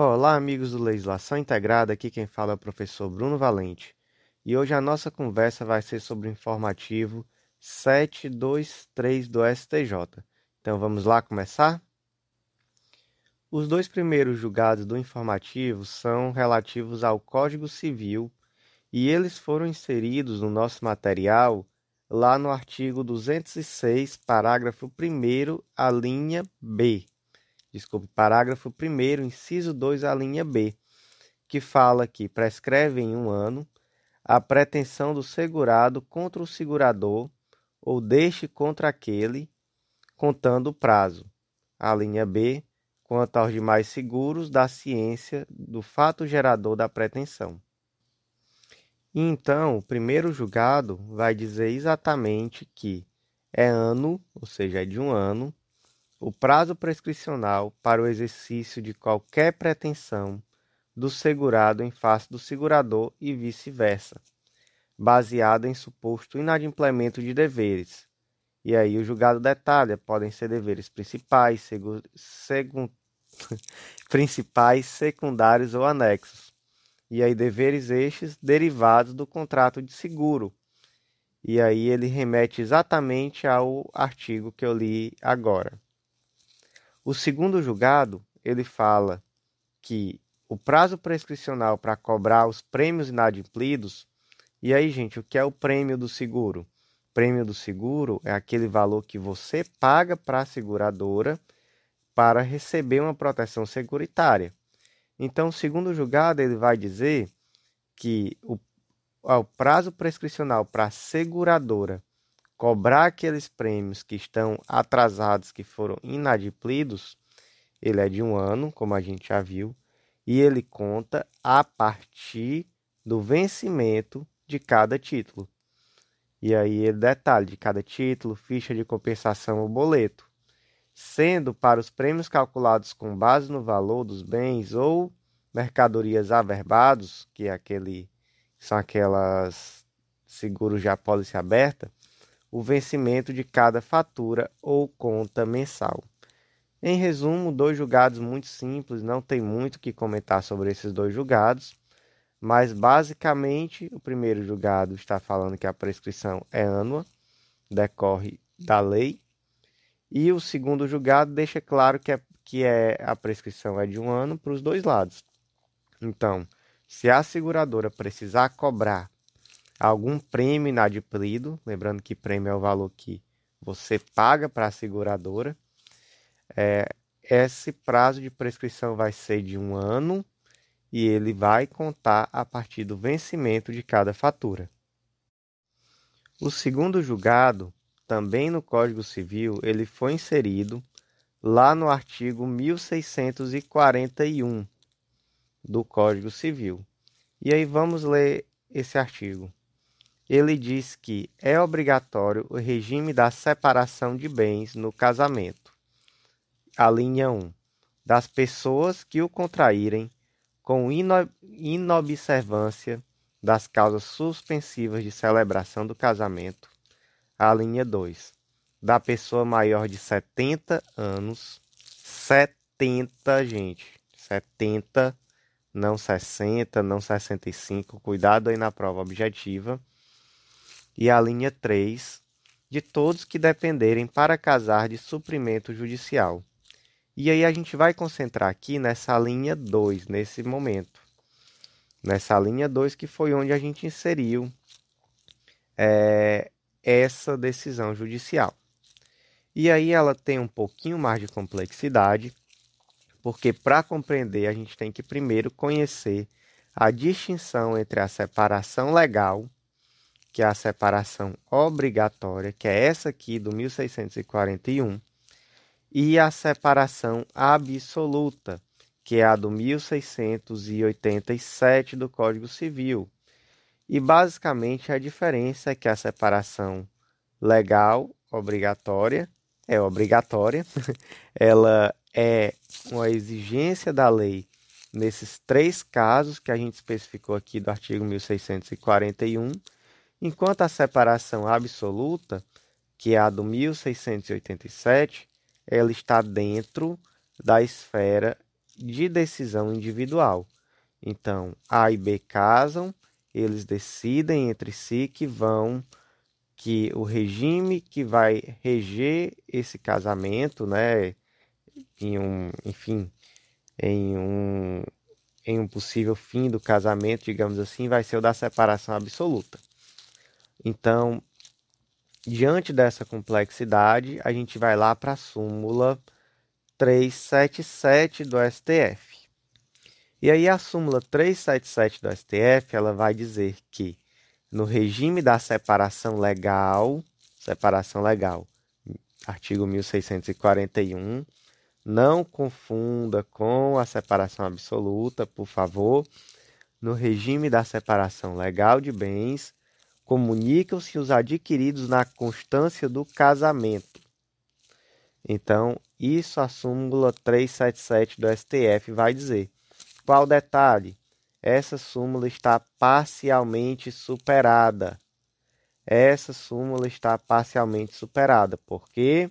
Olá, amigos do Legislação Integrada, aqui quem fala é o professor Bruno Valente. E hoje a nossa conversa vai ser sobre o informativo 723 do STJ. Então vamos lá começar? Os dois primeiros julgados do informativo são relativos ao Código Civil e eles foram inseridos no nosso material lá no artigo 206, parágrafo 1, a linha B desculpe, parágrafo 1 inciso 2, a linha B, que fala que prescreve em um ano a pretensão do segurado contra o segurador ou deste contra aquele, contando o prazo. A linha B, quanto aos demais seguros da ciência do fato gerador da pretensão. E então, o primeiro julgado vai dizer exatamente que é ano, ou seja, é de um ano, o prazo prescricional para o exercício de qualquer pretensão do segurado em face do segurador e vice-versa, baseado em suposto inadimplemento de deveres. E aí o julgado detalha, podem ser deveres principais, segu, segun, principais, secundários ou anexos. E aí deveres estes derivados do contrato de seguro. E aí ele remete exatamente ao artigo que eu li agora. O segundo julgado, ele fala que o prazo prescricional para cobrar os prêmios inadimplidos, e aí, gente, o que é o prêmio do seguro? O prêmio do seguro é aquele valor que você paga para a seguradora para receber uma proteção seguritária. Então, segundo julgado, ele vai dizer que o, ah, o prazo prescricional para a seguradora cobrar aqueles prêmios que estão atrasados, que foram inadimplidos, ele é de um ano, como a gente já viu, e ele conta a partir do vencimento de cada título. E aí detalhe de cada título, ficha de compensação ou boleto, sendo para os prêmios calculados com base no valor dos bens ou mercadorias averbados, que é aquele são aquelas seguros de apólice aberta, o vencimento de cada fatura ou conta mensal. Em resumo, dois julgados muito simples, não tem muito que comentar sobre esses dois julgados, mas basicamente o primeiro julgado está falando que a prescrição é ânua, decorre da lei, e o segundo julgado deixa claro que, é, que é, a prescrição é de um ano para os dois lados. Então, se a seguradora precisar cobrar algum prêmio inadimplido, lembrando que prêmio é o valor que você paga para a seguradora. É, esse prazo de prescrição vai ser de um ano e ele vai contar a partir do vencimento de cada fatura. O segundo julgado, também no Código Civil, ele foi inserido lá no artigo 1641 do Código Civil. E aí vamos ler esse artigo ele diz que é obrigatório o regime da separação de bens no casamento. A linha 1. Das pessoas que o contraírem com inobservância das causas suspensivas de celebração do casamento. A linha 2. Da pessoa maior de 70 anos. 70, gente. 70, não 60, não 65. Cuidado aí na prova objetiva e a linha 3 de todos que dependerem para casar de suprimento judicial. E aí a gente vai concentrar aqui nessa linha 2, nesse momento. Nessa linha 2, que foi onde a gente inseriu é, essa decisão judicial. E aí ela tem um pouquinho mais de complexidade, porque para compreender a gente tem que primeiro conhecer a distinção entre a separação legal que é a separação obrigatória, que é essa aqui do 1641, e a separação absoluta, que é a do 1687 do Código Civil. E basicamente a diferença é que a separação legal obrigatória é obrigatória, ela é uma exigência da lei nesses três casos que a gente especificou aqui do artigo 1641 enquanto a separação absoluta, que é a do 1687, ela está dentro da esfera de decisão individual. Então, A e B casam, eles decidem entre si que vão que o regime que vai reger esse casamento, né, em um, enfim, em um em um possível fim do casamento, digamos assim, vai ser o da separação absoluta. Então, diante dessa complexidade, a gente vai lá para a súmula 377 do STF. E aí a súmula 377 do STF, ela vai dizer que no regime da separação legal, separação legal, artigo 1641, não confunda com a separação absoluta, por favor. No regime da separação legal de bens, comunicam-se os adquiridos na constância do casamento. Então, isso a súmula 377 do STF vai dizer. Qual detalhe? Essa súmula está parcialmente superada. Essa súmula está parcialmente superada. Por quê?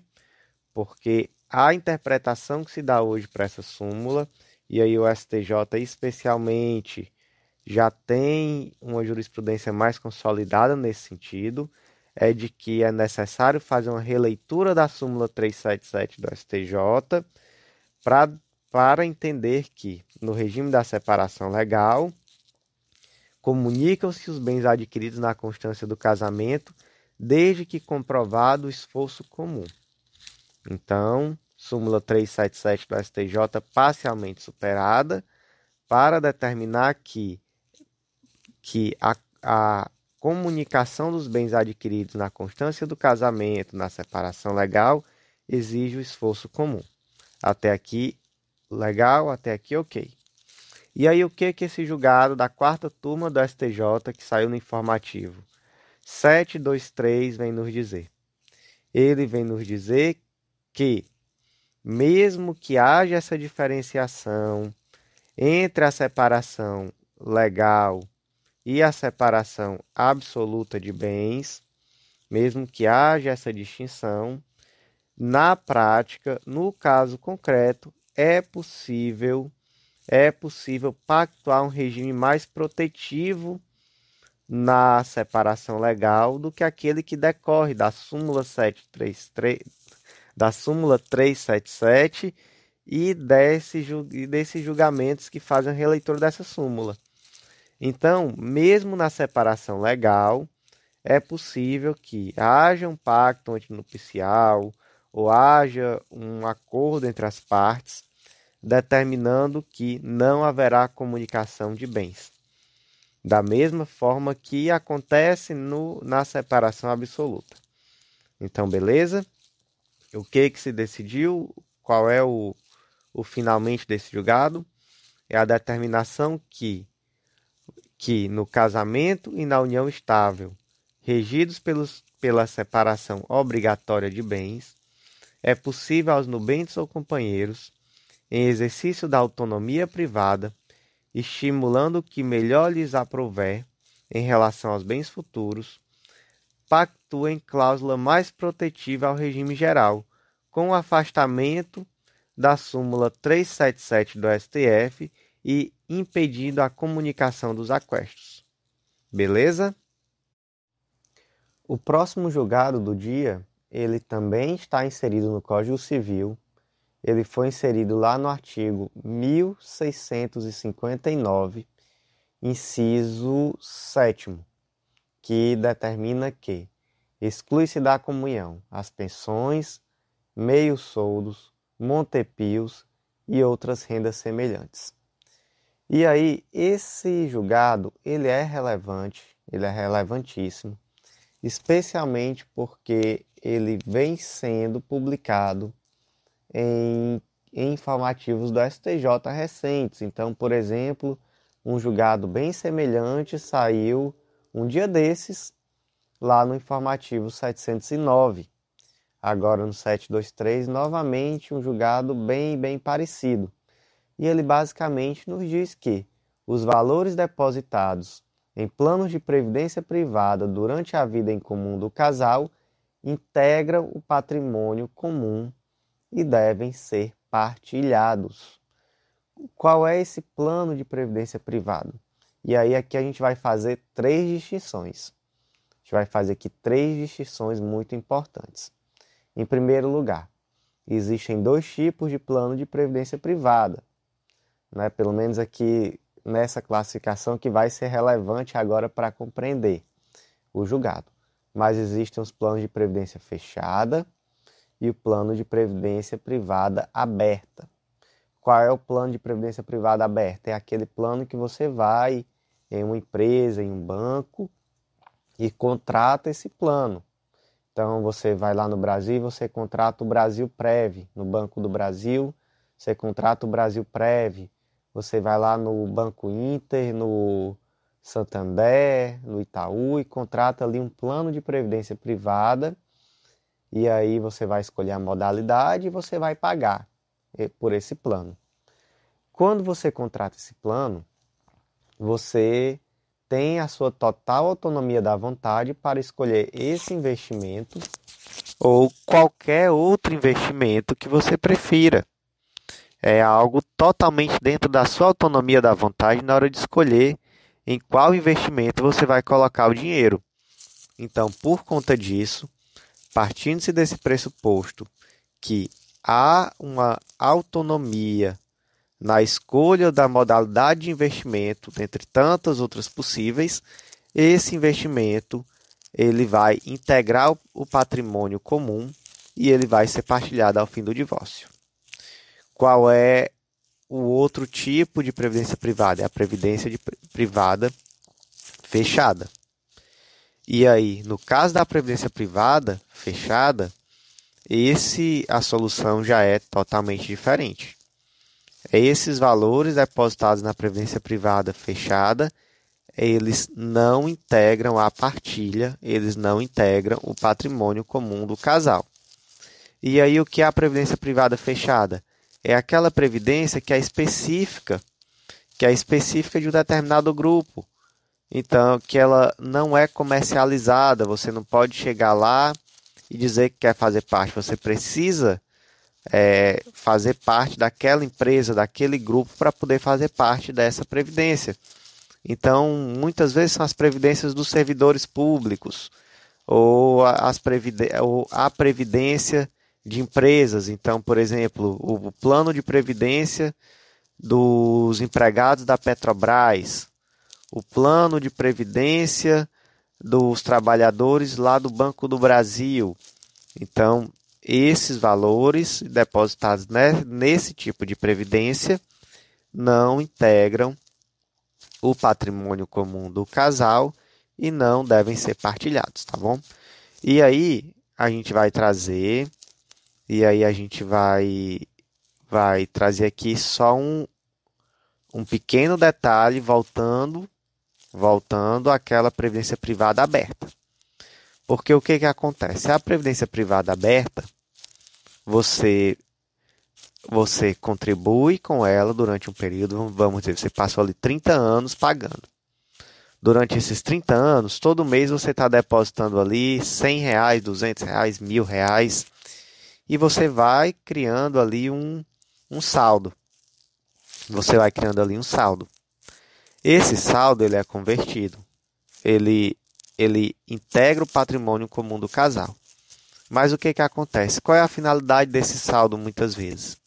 Porque a interpretação que se dá hoje para essa súmula, e aí o STJ especialmente já tem uma jurisprudência mais consolidada nesse sentido, é de que é necessário fazer uma releitura da súmula 377 do STJ pra, para entender que, no regime da separação legal, comunicam-se os bens adquiridos na constância do casamento, desde que comprovado o esforço comum. Então, súmula 377 do STJ parcialmente superada, para determinar que que a, a comunicação dos bens adquiridos na constância do casamento, na separação legal, exige o esforço comum. Até aqui, legal, até aqui, ok. E aí, o que que esse julgado da quarta turma do STJ, que saiu no informativo 723, vem nos dizer? Ele vem nos dizer que, mesmo que haja essa diferenciação entre a separação legal e a separação absoluta de bens, mesmo que haja essa distinção, na prática, no caso concreto, é possível é possível pactuar um regime mais protetivo na separação legal do que aquele que decorre da súmula 733 da súmula 377 e desse, e desses julgamentos que fazem a releitura dessa súmula. Então, mesmo na separação legal, é possível que haja um pacto antinupcial ou haja um acordo entre as partes determinando que não haverá comunicação de bens. Da mesma forma que acontece no, na separação absoluta. Então, beleza? O que, que se decidiu? Qual é o, o finalmente desse julgado? É a determinação que que, no casamento e na união estável, regidos pelos, pela separação obrigatória de bens, é possível aos nubentes ou companheiros, em exercício da autonomia privada, estimulando o que melhor lhes aprouver em relação aos bens futuros, pactuem cláusula mais protetiva ao regime geral, com o afastamento da súmula 377 do STF e impedindo a comunicação dos aquestos. Beleza? O próximo julgado do dia, ele também está inserido no Código Civil. Ele foi inserido lá no artigo 1659, inciso 7, que determina que exclui-se da comunhão as pensões, meios soldos, montepios e outras rendas semelhantes. E aí esse julgado, ele é relevante, ele é relevantíssimo, especialmente porque ele vem sendo publicado em, em informativos do STJ recentes. Então, por exemplo, um julgado bem semelhante saiu um dia desses lá no informativo 709. Agora no 723, novamente um julgado bem bem parecido e ele basicamente nos diz que os valores depositados em planos de previdência privada durante a vida em comum do casal integram o patrimônio comum e devem ser partilhados. Qual é esse plano de previdência privada? E aí aqui a gente vai fazer três distinções. A gente vai fazer aqui três distinções muito importantes. Em primeiro lugar, existem dois tipos de plano de previdência privada né? pelo menos aqui nessa classificação, que vai ser relevante agora para compreender o julgado. Mas existem os planos de previdência fechada e o plano de previdência privada aberta. Qual é o plano de previdência privada aberta? É aquele plano que você vai em uma empresa, em um banco e contrata esse plano. Então você vai lá no Brasil, você contrata o Brasil Prev, no Banco do Brasil, você contrata o Brasil Prev, você vai lá no Banco Inter, no Santander, no Itaú e contrata ali um plano de previdência privada. E aí você vai escolher a modalidade e você vai pagar eh, por esse plano. Quando você contrata esse plano, você tem a sua total autonomia da vontade para escolher esse investimento ou qualquer outro investimento que você prefira é algo totalmente dentro da sua autonomia da vontade na hora de escolher em qual investimento você vai colocar o dinheiro. Então, por conta disso, partindo-se desse pressuposto que há uma autonomia na escolha da modalidade de investimento, dentre tantas outras possíveis, esse investimento ele vai integrar o patrimônio comum e ele vai ser partilhado ao fim do divórcio. Qual é o outro tipo de previdência privada? É a previdência de, privada fechada. E aí, no caso da previdência privada fechada, esse a solução já é totalmente diferente. É esses valores depositados na previdência privada fechada, eles não integram a partilha, eles não integram o patrimônio comum do casal. E aí o que é a previdência privada fechada? é aquela previdência que é específica, que é específica de um determinado grupo. Então, que ela não é comercializada, você não pode chegar lá e dizer que quer fazer parte, você precisa é, fazer parte daquela empresa, daquele grupo, para poder fazer parte dessa previdência. Então, muitas vezes são as previdências dos servidores públicos, ou, as ou a previdência de empresas. Então, por exemplo, o plano de previdência dos empregados da Petrobras, o plano de previdência dos trabalhadores lá do Banco do Brasil. Então, esses valores depositados nesse tipo de previdência não integram o patrimônio comum do casal e não devem ser partilhados, tá bom? E aí a gente vai trazer e aí a gente vai vai trazer aqui só um um pequeno detalhe voltando voltando àquela previdência privada aberta. Porque o que que acontece? A previdência privada aberta, você você contribui com ela durante um período, vamos dizer, você passou ali 30 anos pagando. Durante esses 30 anos, todo mês você está depositando ali 100 reais, 200 reais, mil reais e você vai criando ali um, um saldo. Você vai criando ali um saldo. Esse saldo ele é convertido. Ele ele integra o patrimônio comum do casal. Mas o que, que acontece? Qual é a finalidade desse saldo muitas vezes?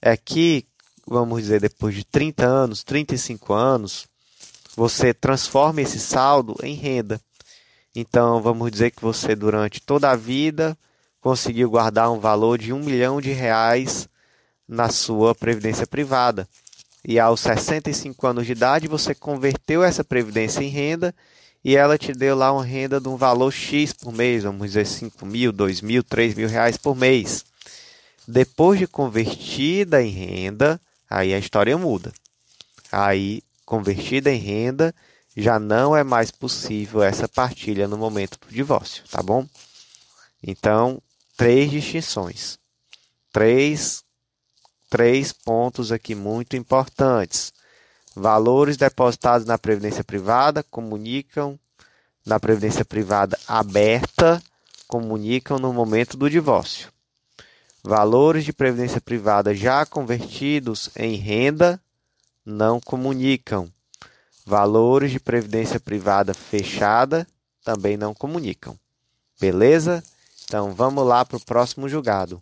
É que, vamos dizer, depois de 30 anos, 35 anos, você transforma esse saldo em renda. Então, vamos dizer que você, durante toda a vida, conseguiu guardar um valor de um milhão de reais na sua previdência privada. E aos 65 anos de idade, você converteu essa previdência em renda e ela te deu lá uma renda de um valor X por mês, vamos dizer 5 mil, 2 mil, 3 mil reais por mês. Depois de convertida em renda, aí a história muda. Aí, convertida em renda, já não é mais possível essa partilha no momento do divórcio, tá bom? Então, três distinções. Três, três pontos aqui muito importantes. Valores depositados na previdência privada comunicam na previdência privada aberta comunicam no momento do divórcio. Valores de previdência privada já convertidos em renda não comunicam. Valores de previdência privada fechada também não comunicam. Beleza? Então vamos lá para o próximo julgado.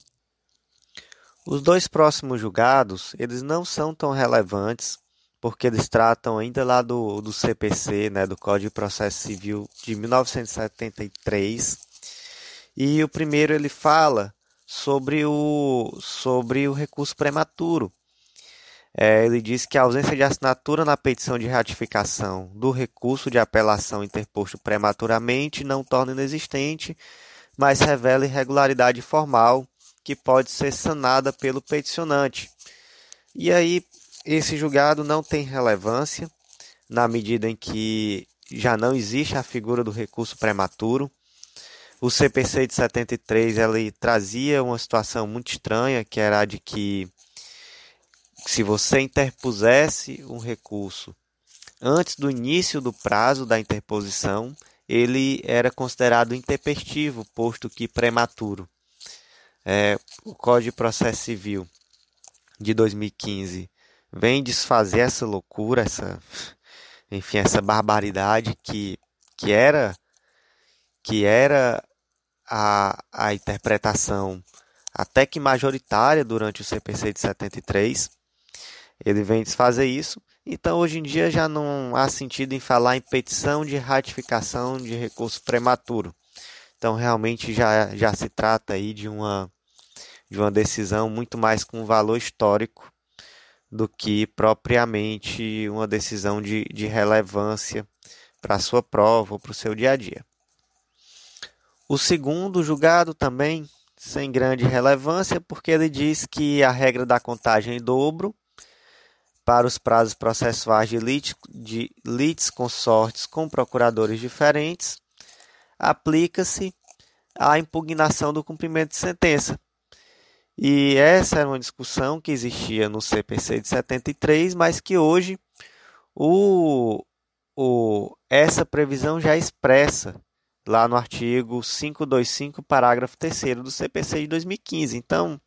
Os dois próximos julgados, eles não são tão relevantes, porque eles tratam ainda lá do, do CPC, né, do Código de Processo Civil de 1973. E o primeiro ele fala sobre o, sobre o recurso prematuro. É, ele diz que a ausência de assinatura na petição de ratificação do recurso de apelação interposto prematuramente não torna inexistente mas revela irregularidade formal que pode ser sanada pelo peticionante. E aí, esse julgado não tem relevância, na medida em que já não existe a figura do recurso prematuro. O CPC de 73 ele trazia uma situação muito estranha, que era a de que se você interpusesse um recurso antes do início do prazo da interposição, ele era considerado intempestivo, posto que prematuro. É, o Código de Processo Civil de 2015 vem desfazer essa loucura, essa, enfim, essa barbaridade que, que era que era a, a interpretação até que majoritária durante o CPC de 73. Ele vem desfazer isso então, hoje em dia, já não há sentido em falar em petição de ratificação de recurso prematuro. Então, realmente, já, já se trata aí de uma, de uma decisão muito mais com valor histórico do que propriamente uma decisão de, de relevância para a sua prova ou para o seu dia a dia. O segundo julgado também sem grande relevância, porque ele diz que a regra da contagem em dobro para os prazos processuais de, lit, de litis consortes com procuradores diferentes, aplica-se a impugnação do cumprimento de sentença. E essa era uma discussão que existia no CPC de 73, mas que hoje o, o, essa previsão já expressa lá no artigo 525, parágrafo 3 do CPC de 2015. Então,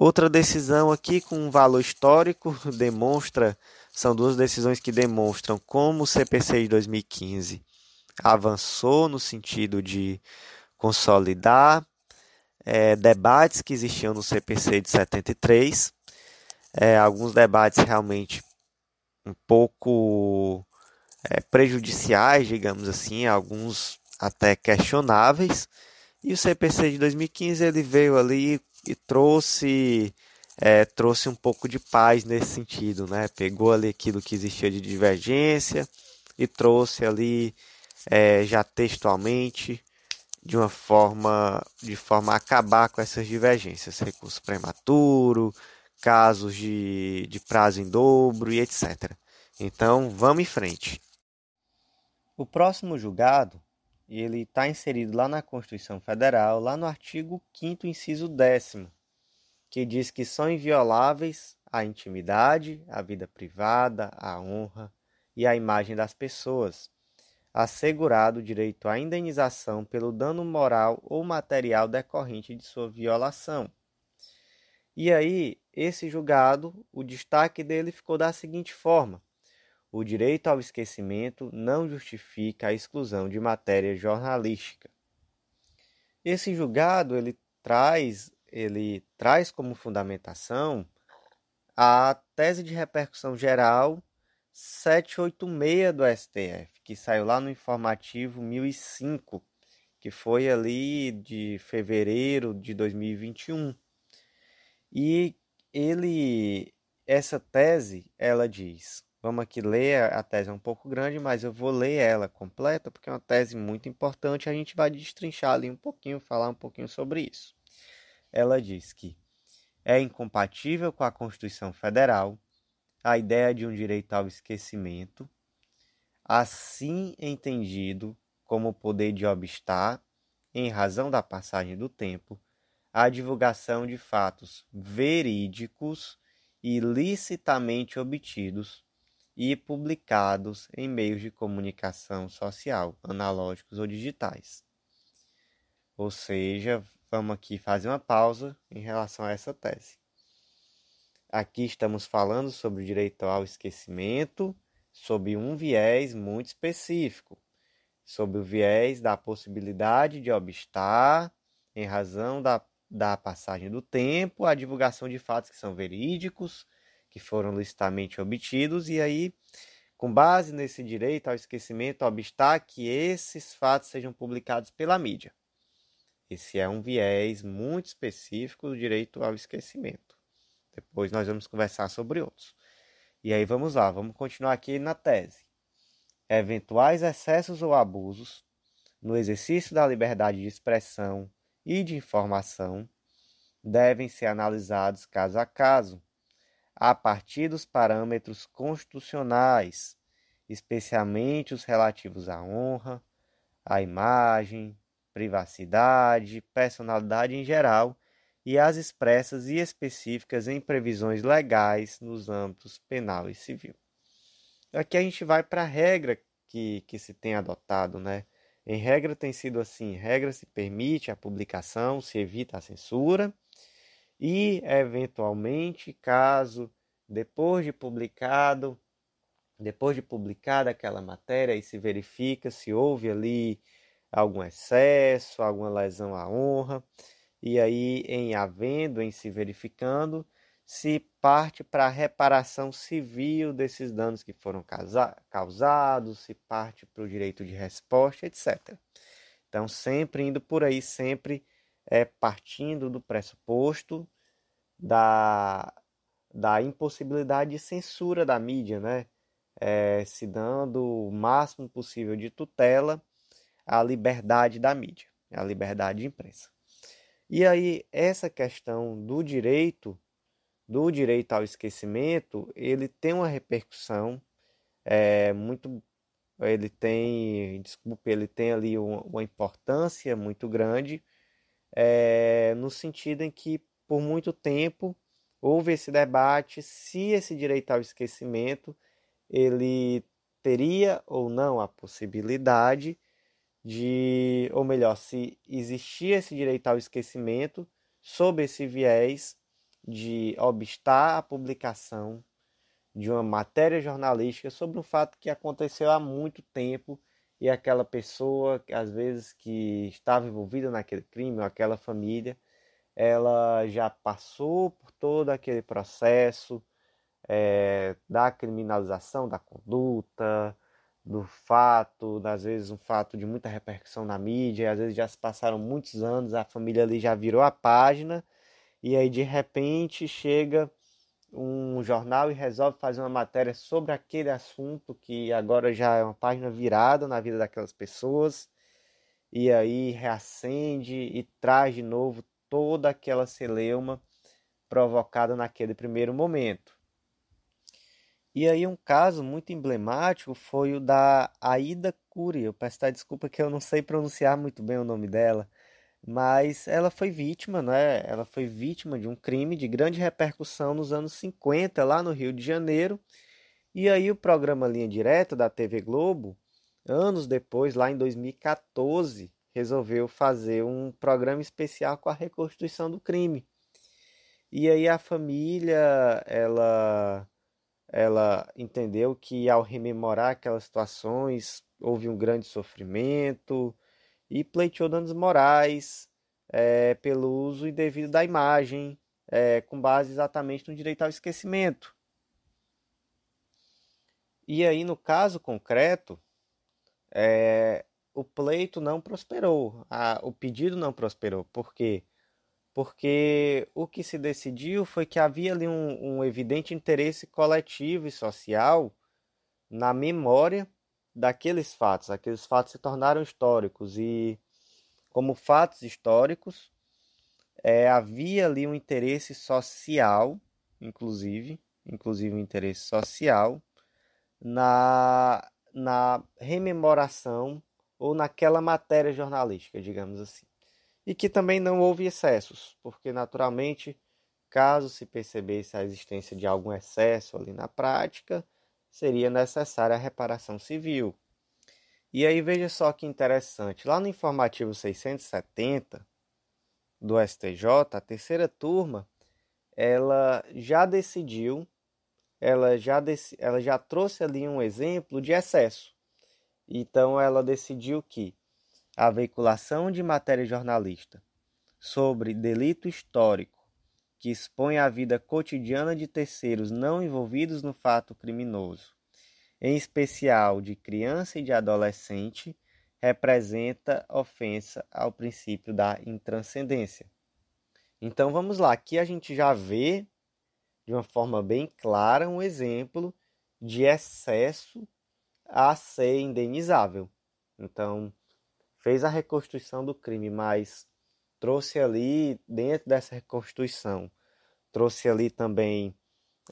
Outra decisão aqui com um valor histórico demonstra, são duas decisões que demonstram como o CPC de 2015 avançou no sentido de consolidar é, debates que existiam no CPC de 73, é, alguns debates realmente um pouco é, prejudiciais, digamos assim, alguns até questionáveis. E o CPC de 2015 ele veio ali e trouxe é, trouxe um pouco de paz nesse sentido, né? Pegou ali aquilo que existia de divergência e trouxe ali é, já textualmente de uma forma de forma a acabar com essas divergências, recurso prematuro, casos de, de prazo em dobro e etc. Então, vamos em frente. O próximo julgado e ele está inserido lá na Constituição Federal, lá no artigo 5 inciso 10, que diz que são invioláveis a intimidade, a vida privada, a honra e a imagem das pessoas, assegurado o direito à indenização pelo dano moral ou material decorrente de sua violação. E aí, esse julgado, o destaque dele ficou da seguinte forma: o direito ao esquecimento não justifica a exclusão de matéria jornalística. Esse julgado ele traz, ele traz como fundamentação a tese de repercussão geral 786 do STF, que saiu lá no informativo 1005, que foi ali de fevereiro de 2021. E ele essa tese, ela diz: Vamos aqui ler a tese, é um pouco grande, mas eu vou ler ela completa, porque é uma tese muito importante. A gente vai destrinchar ali um pouquinho, falar um pouquinho sobre isso. Ela diz que é incompatível com a Constituição Federal a ideia de um direito ao esquecimento, assim entendido como o poder de obstar, em razão da passagem do tempo, a divulgação de fatos verídicos e licitamente obtidos e publicados em meios de comunicação social, analógicos ou digitais. Ou seja, vamos aqui fazer uma pausa em relação a essa tese. Aqui estamos falando sobre o direito ao esquecimento, sob um viés muito específico, sob o viés da possibilidade de obstar, em razão da, da passagem do tempo, a divulgação de fatos que são verídicos, que foram licitamente obtidos, e aí, com base nesse direito ao esquecimento, obstar que esses fatos sejam publicados pela mídia. Esse é um viés muito específico do direito ao esquecimento. Depois nós vamos conversar sobre outros. E aí vamos lá, vamos continuar aqui na tese. Eventuais excessos ou abusos no exercício da liberdade de expressão e de informação devem ser analisados caso a caso, a partir dos parâmetros constitucionais, especialmente os relativos à honra, à imagem, privacidade, personalidade em geral e as expressas e específicas em previsões legais nos âmbitos penal e civil. Aqui a gente vai para a regra que, que se tem adotado, né? Em regra tem sido assim: regra se permite a publicação, se evita a censura e, eventualmente, caso depois de publicado, depois de publicada aquela matéria e se verifica se houve ali algum excesso, alguma lesão à honra, e aí em havendo, em se verificando, se parte para a reparação civil desses danos que foram causados, se parte para o direito de resposta, etc. Então, sempre indo por aí, sempre é partindo do pressuposto da, da impossibilidade de censura da mídia, né? É, se dando o máximo possível de tutela à liberdade da mídia, à liberdade de imprensa. E aí essa questão do direito, do direito ao esquecimento, ele tem uma repercussão é, muito, ele tem, desculpe, ele tem ali uma, uma importância muito grande é, no sentido em que, por muito tempo, houve esse debate se esse direito ao esquecimento ele teria ou não a possibilidade de, ou melhor, se existia esse direito ao esquecimento sob esse viés de obstar a publicação de uma matéria jornalística sobre um fato que aconteceu há muito tempo e aquela pessoa, às vezes, que estava envolvida naquele crime, ou aquela família, ela já passou por todo aquele processo é, da criminalização da conduta, do fato, às vezes um fato de muita repercussão na mídia, às vezes já se passaram muitos anos, a família ali já virou a página, e aí de repente chega um jornal e resolve fazer uma matéria sobre aquele assunto que agora já é uma página virada na vida daquelas pessoas. E aí reacende e traz de novo toda aquela celeuma provocada naquele primeiro momento. E aí um caso muito emblemático foi o da Aida Cury. Eu peço desculpa que eu não sei pronunciar muito bem o nome dela, mas ela foi vítima, né? Ela foi vítima de um crime de grande repercussão nos anos 50, lá no Rio de Janeiro. E aí o programa Linha Direta da TV Globo, anos depois, lá em 2014, resolveu fazer um programa especial com a reconstituição do crime. E aí a família, ela ela entendeu que ao rememorar aquelas situações houve um grande sofrimento, e pleiteou danos morais é, pelo uso indevido da imagem, é, com base exatamente no direito ao esquecimento. E aí, no caso concreto, é, o pleito não prosperou, a, o pedido não prosperou. Por quê? Porque o que se decidiu foi que havia ali um, um evidente interesse coletivo e social na memória daqueles fatos. Aqueles fatos se tornaram históricos e, como fatos históricos, é, havia ali um interesse social, inclusive, inclusive um interesse social, na, na rememoração ou naquela matéria jornalística, digamos assim. E que também não houve excessos, porque naturalmente, caso se percebesse a existência de algum excesso ali na prática, seria necessária a reparação civil. E aí veja só que interessante, lá no informativo 670 do STJ, a terceira turma, ela já decidiu, ela já, dec... ela já trouxe ali um exemplo de excesso. Então ela decidiu que a veiculação de matéria jornalista sobre delito histórico que expõe a vida cotidiana de terceiros não envolvidos no fato criminoso, em especial de criança e de adolescente, representa ofensa ao princípio da intranscendência. Então vamos lá, aqui a gente já vê de uma forma bem clara um exemplo de excesso a ser indenizável. Então, fez a reconstrução do crime, mas trouxe ali dentro dessa reconstituição, trouxe ali também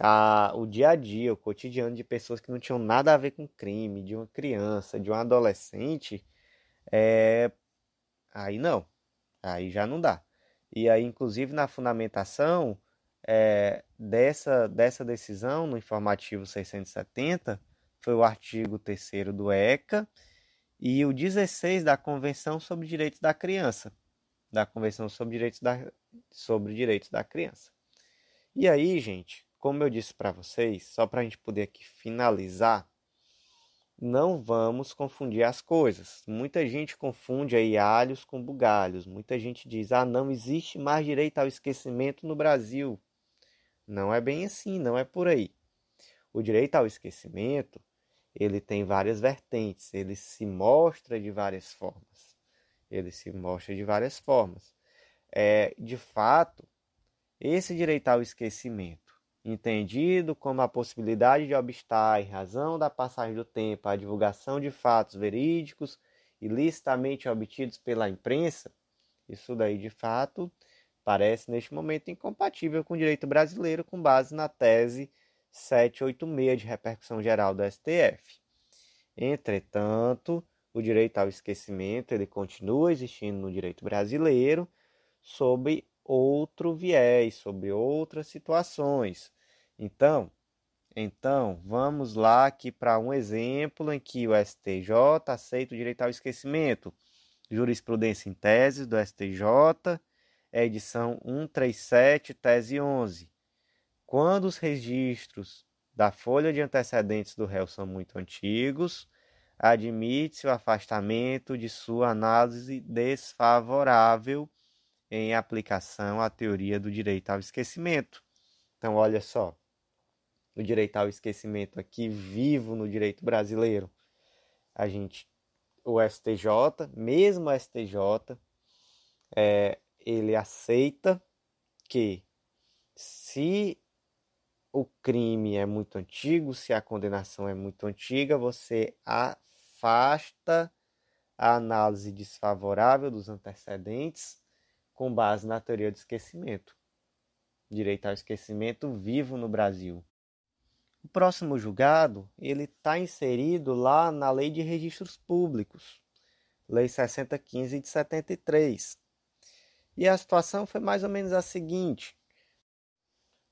a, o dia a dia, o cotidiano de pessoas que não tinham nada a ver com crime, de uma criança, de um adolescente, é, aí não, aí já não dá. E aí, inclusive, na fundamentação é, dessa, dessa decisão, no informativo 670, foi o artigo 3 do ECA e o 16 da Convenção sobre Direitos da Criança, da Convenção sobre Direitos da, sobre direitos da Criança. E aí, gente, como eu disse para vocês, só para a gente poder aqui finalizar, não vamos confundir as coisas. Muita gente confunde aí alhos com bugalhos. Muita gente diz: ah, não existe mais direito ao esquecimento no Brasil. Não é bem assim, não é por aí. O direito ao esquecimento ele tem várias vertentes, ele se mostra de várias formas. Ele se mostra de várias formas. É, de fato, esse direito ao esquecimento, entendido como a possibilidade de obstar, em razão da passagem do tempo, a divulgação de fatos verídicos ilicitamente obtidos pela imprensa, isso daí de fato parece neste momento incompatível com o direito brasileiro com base na tese 786 de repercussão geral do STF. Entretanto, o direito ao esquecimento ele continua existindo no direito brasileiro sob outro viés, sobre outras situações. Então, então vamos lá aqui para um exemplo em que o STJ aceita o direito ao esquecimento. Jurisprudência em tese do STJ, edição 137, tese 11. Quando os registros da folha de antecedentes do réu são muito antigos, admite o afastamento de sua análise desfavorável em aplicação à teoria do direito ao esquecimento. Então, olha só, o direito ao esquecimento aqui vivo no direito brasileiro. A gente, o STJ, mesmo o STJ, é, ele aceita que se o crime é muito antigo, se a condenação é muito antiga, você a afasta a análise desfavorável dos antecedentes com base na teoria do esquecimento. Direito ao esquecimento vivo no Brasil. O próximo julgado ele está inserido lá na Lei de Registros Públicos, Lei 6015 de 73. E a situação foi mais ou menos a seguinte: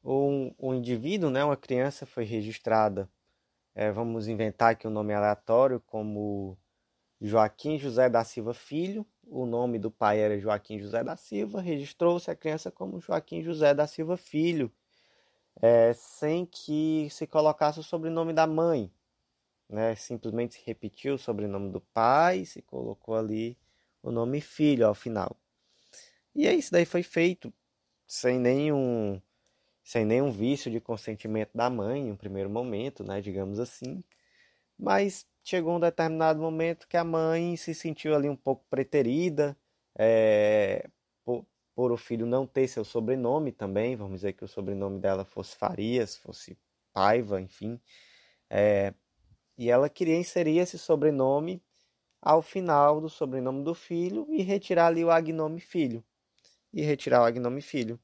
um, um indivíduo, né, uma criança, foi registrada é, vamos inventar aqui um nome aleatório, como Joaquim José da Silva Filho. O nome do pai era Joaquim José da Silva, registrou-se a criança como Joaquim José da Silva Filho, é, sem que se colocasse o sobrenome da mãe. Né? Simplesmente se repetiu o sobrenome do pai e se colocou ali o nome filho ao final. E é isso daí foi feito sem nenhum sem nenhum vício de consentimento da mãe no primeiro momento, né, digamos assim. Mas chegou um determinado momento que a mãe se sentiu ali um pouco preterida é, por, por, o filho não ter seu sobrenome também, vamos dizer que o sobrenome dela fosse Farias, fosse Paiva, enfim. É, e ela queria inserir esse sobrenome ao final do sobrenome do filho e retirar ali o agnome filho. E retirar o agnome filho.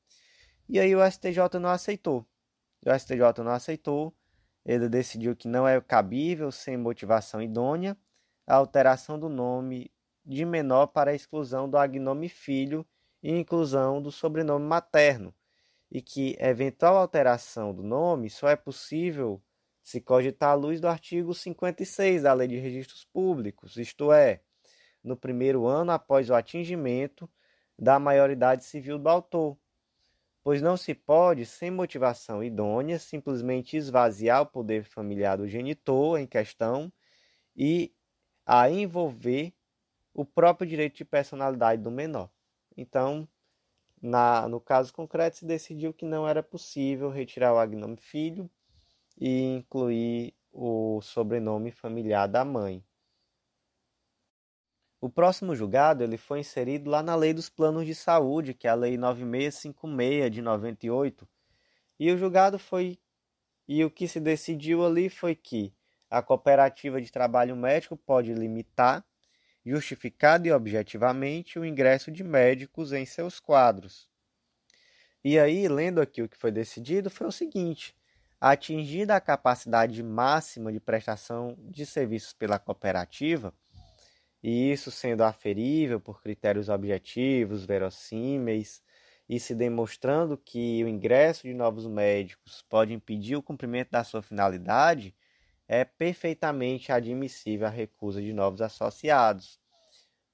E aí o STJ não aceitou. O STJ não aceitou, ele decidiu que não é cabível, sem motivação idônea, a alteração do nome de menor para a exclusão do agnome filho e inclusão do sobrenome materno, e que eventual alteração do nome só é possível se cogitar à luz do artigo 56 da Lei de Registros Públicos, isto é, no primeiro ano após o atingimento da maioridade civil do autor, pois não se pode, sem motivação idônea, simplesmente esvaziar o poder familiar do genitor em questão e a envolver o próprio direito de personalidade do menor. Então, na, no caso concreto, se decidiu que não era possível retirar o agnome filho e incluir o sobrenome familiar da mãe. O próximo julgado ele foi inserido lá na Lei dos Planos de Saúde, que é a Lei 9656 de 98, e o julgado foi e o que se decidiu ali foi que a cooperativa de trabalho médico pode limitar, justificado e objetivamente, o ingresso de médicos em seus quadros. E aí, lendo aqui o que foi decidido, foi o seguinte: atingida a capacidade máxima de prestação de serviços pela cooperativa, e isso sendo aferível por critérios objetivos, verossímeis, e se demonstrando que o ingresso de novos médicos pode impedir o cumprimento da sua finalidade, é perfeitamente admissível a recusa de novos associados.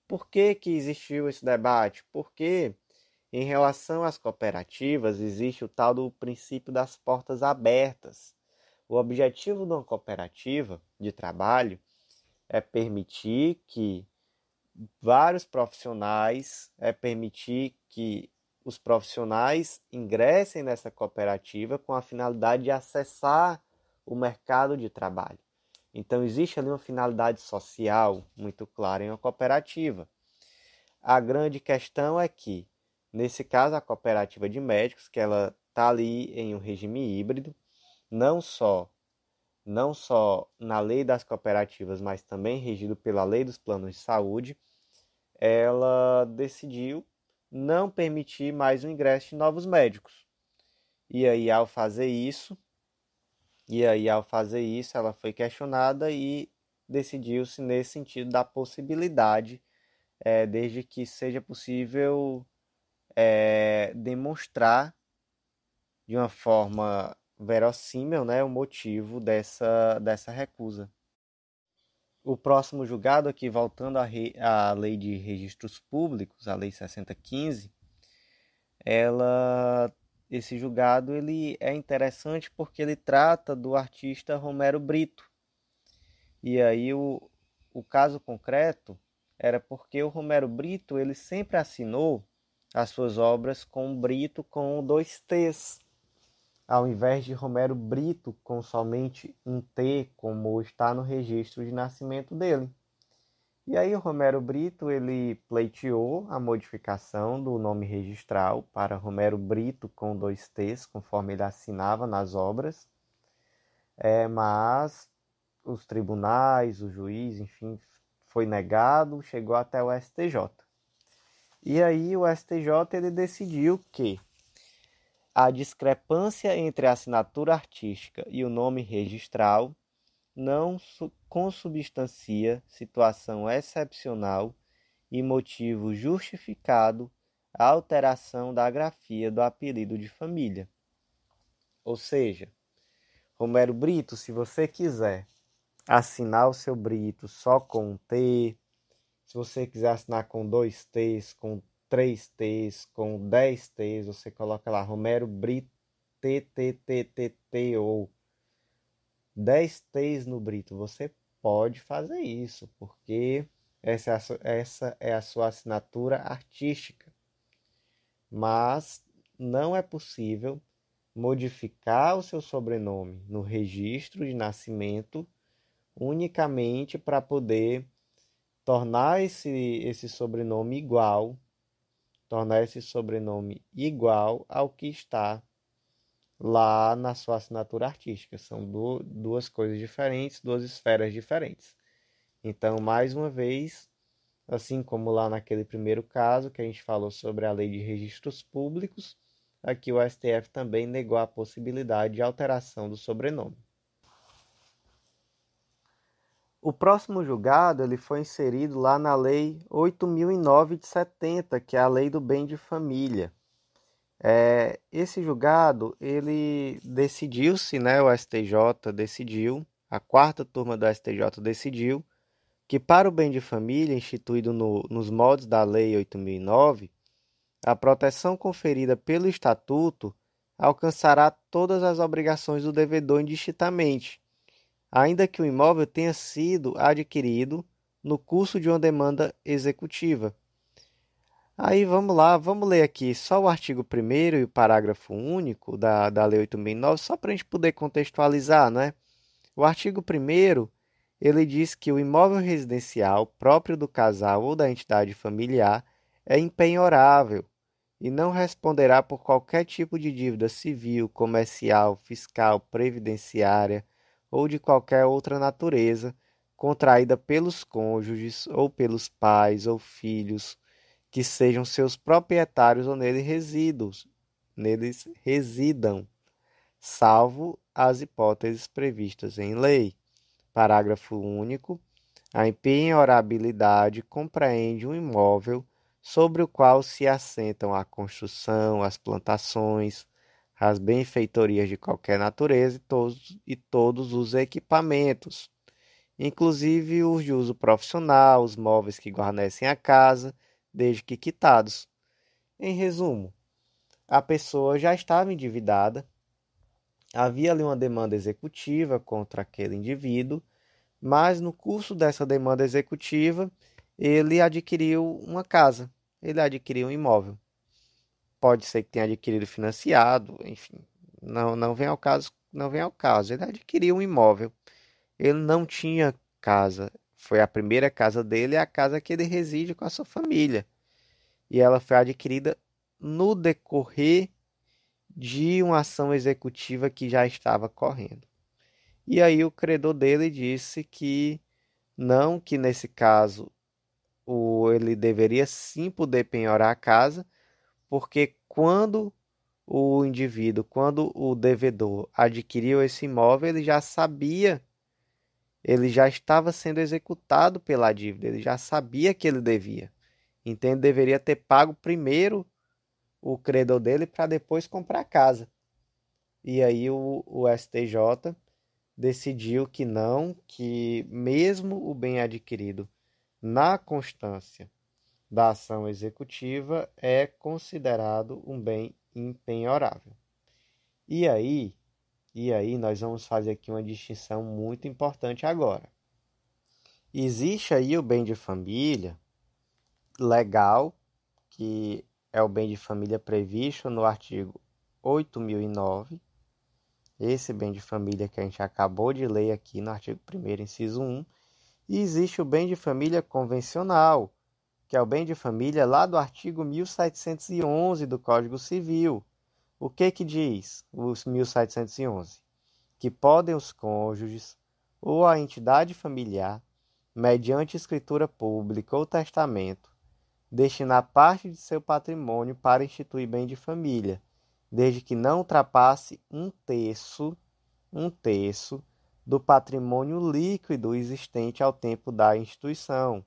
Por que, que existiu esse debate? Porque, em relação às cooperativas, existe o tal do princípio das portas abertas. O objetivo de uma cooperativa de trabalho é permitir que vários profissionais, é permitir que os profissionais ingressem nessa cooperativa com a finalidade de acessar o mercado de trabalho. Então, existe ali uma finalidade social muito clara em uma cooperativa. A grande questão é que, nesse caso, a cooperativa de médicos, que ela está ali em um regime híbrido, não só não só na lei das cooperativas, mas também regido pela lei dos planos de saúde, ela decidiu não permitir mais o ingresso de novos médicos. E aí, ao fazer isso, e aí, ao fazer isso, ela foi questionada e decidiu-se nesse sentido da possibilidade, é, desde que seja possível é, demonstrar de uma forma verossímil né, o motivo dessa, dessa recusa. O próximo julgado, aqui voltando à, re, à Lei de Registros Públicos, a Lei 6015, ela, esse julgado ele é interessante porque ele trata do artista Romero Brito. E aí o, o caso concreto era porque o Romero Brito ele sempre assinou as suas obras com Brito com dois T's ao invés de Romero Brito com somente um T, como está no registro de nascimento dele. E aí Romero Brito ele pleiteou a modificação do nome registral para Romero Brito com dois T's, conforme ele assinava nas obras. É, mas os tribunais, o juiz, enfim, foi negado, chegou até o STJ. E aí o STJ ele decidiu que a discrepância entre a assinatura artística e o nome registral não consubstancia situação excepcional e motivo justificado a alteração da grafia do apelido de família. Ou seja, Romero Brito, se você quiser assinar o seu Brito só com um T, se você quiser assinar com dois T's, com três T's, com 10 T's, você coloca lá Romero Brito TTTTT ou 10 T's no Brito. Você pode fazer isso, porque essa é a, sua, essa é a sua assinatura artística. Mas não é possível modificar o seu sobrenome no registro de nascimento unicamente para poder tornar esse, esse sobrenome igual tornar esse sobrenome igual ao que está lá na sua assinatura artística. São duas coisas diferentes, duas esferas diferentes. Então, mais uma vez, assim como lá naquele primeiro caso que a gente falou sobre a lei de registros públicos, aqui o STF também negou a possibilidade de alteração do sobrenome. O próximo julgado ele foi inserido lá na Lei 8.009 de 70, que é a Lei do Bem de Família. É, esse julgado ele decidiu-se, né? O STJ decidiu, a quarta turma do STJ decidiu que para o bem de família instituído no, nos moldes da Lei 8.009, a proteção conferida pelo Estatuto alcançará todas as obrigações do devedor indistintamente ainda que o imóvel tenha sido adquirido no curso de uma demanda executiva. Aí vamos lá, vamos ler aqui só o artigo 1 e o parágrafo único da, da Lei 8.009, só para a gente poder contextualizar, né? O artigo 1 ele diz que o imóvel residencial próprio do casal ou da entidade familiar é impenhorável e não responderá por qualquer tipo de dívida civil, comercial, fiscal, previdenciária, ou de qualquer outra natureza, contraída pelos cônjuges ou pelos pais ou filhos que sejam seus proprietários ou neles residos, neles residam, salvo as hipóteses previstas em lei. Parágrafo único. A empenhorabilidade compreende um imóvel sobre o qual se assentam a construção, as plantações, as benfeitorias de qualquer natureza e todos, e todos os equipamentos, inclusive os de uso profissional, os móveis que guarnecem a casa, desde que quitados. Em resumo, a pessoa já estava endividada, havia ali uma demanda executiva contra aquele indivíduo, mas no curso dessa demanda executiva, ele adquiriu uma casa, ele adquiriu um imóvel pode ser que tenha adquirido financiado, enfim, não, não vem ao caso, não vem ao caso. Ele adquiriu um imóvel. Ele não tinha casa. Foi a primeira casa dele, é a casa que ele reside com a sua família. E ela foi adquirida no decorrer de uma ação executiva que já estava correndo. E aí o credor dele disse que não, que nesse caso o, ele deveria sim poder penhorar a casa, porque quando o indivíduo, quando o devedor adquiriu esse imóvel, ele já sabia, ele já estava sendo executado pela dívida, ele já sabia que ele devia. Então, ele deveria ter pago primeiro o credor dele para depois comprar a casa. E aí o, o STJ decidiu que não, que mesmo o bem adquirido na constância da ação executiva é considerado um bem impenhorável. E aí, e aí nós vamos fazer aqui uma distinção muito importante agora. Existe aí o bem de família legal, que é o bem de família previsto no artigo 8009. Esse bem de família que a gente acabou de ler aqui no artigo 1 inciso 1. E existe o bem de família convencional, que é o bem de família, lá do artigo 1711 do Código Civil. O que que diz o 1711? Que podem os cônjuges ou a entidade familiar, mediante escritura pública ou testamento, destinar parte de seu patrimônio para instituir bem de família, desde que não ultrapasse um terço, um terço do patrimônio líquido existente ao tempo da instituição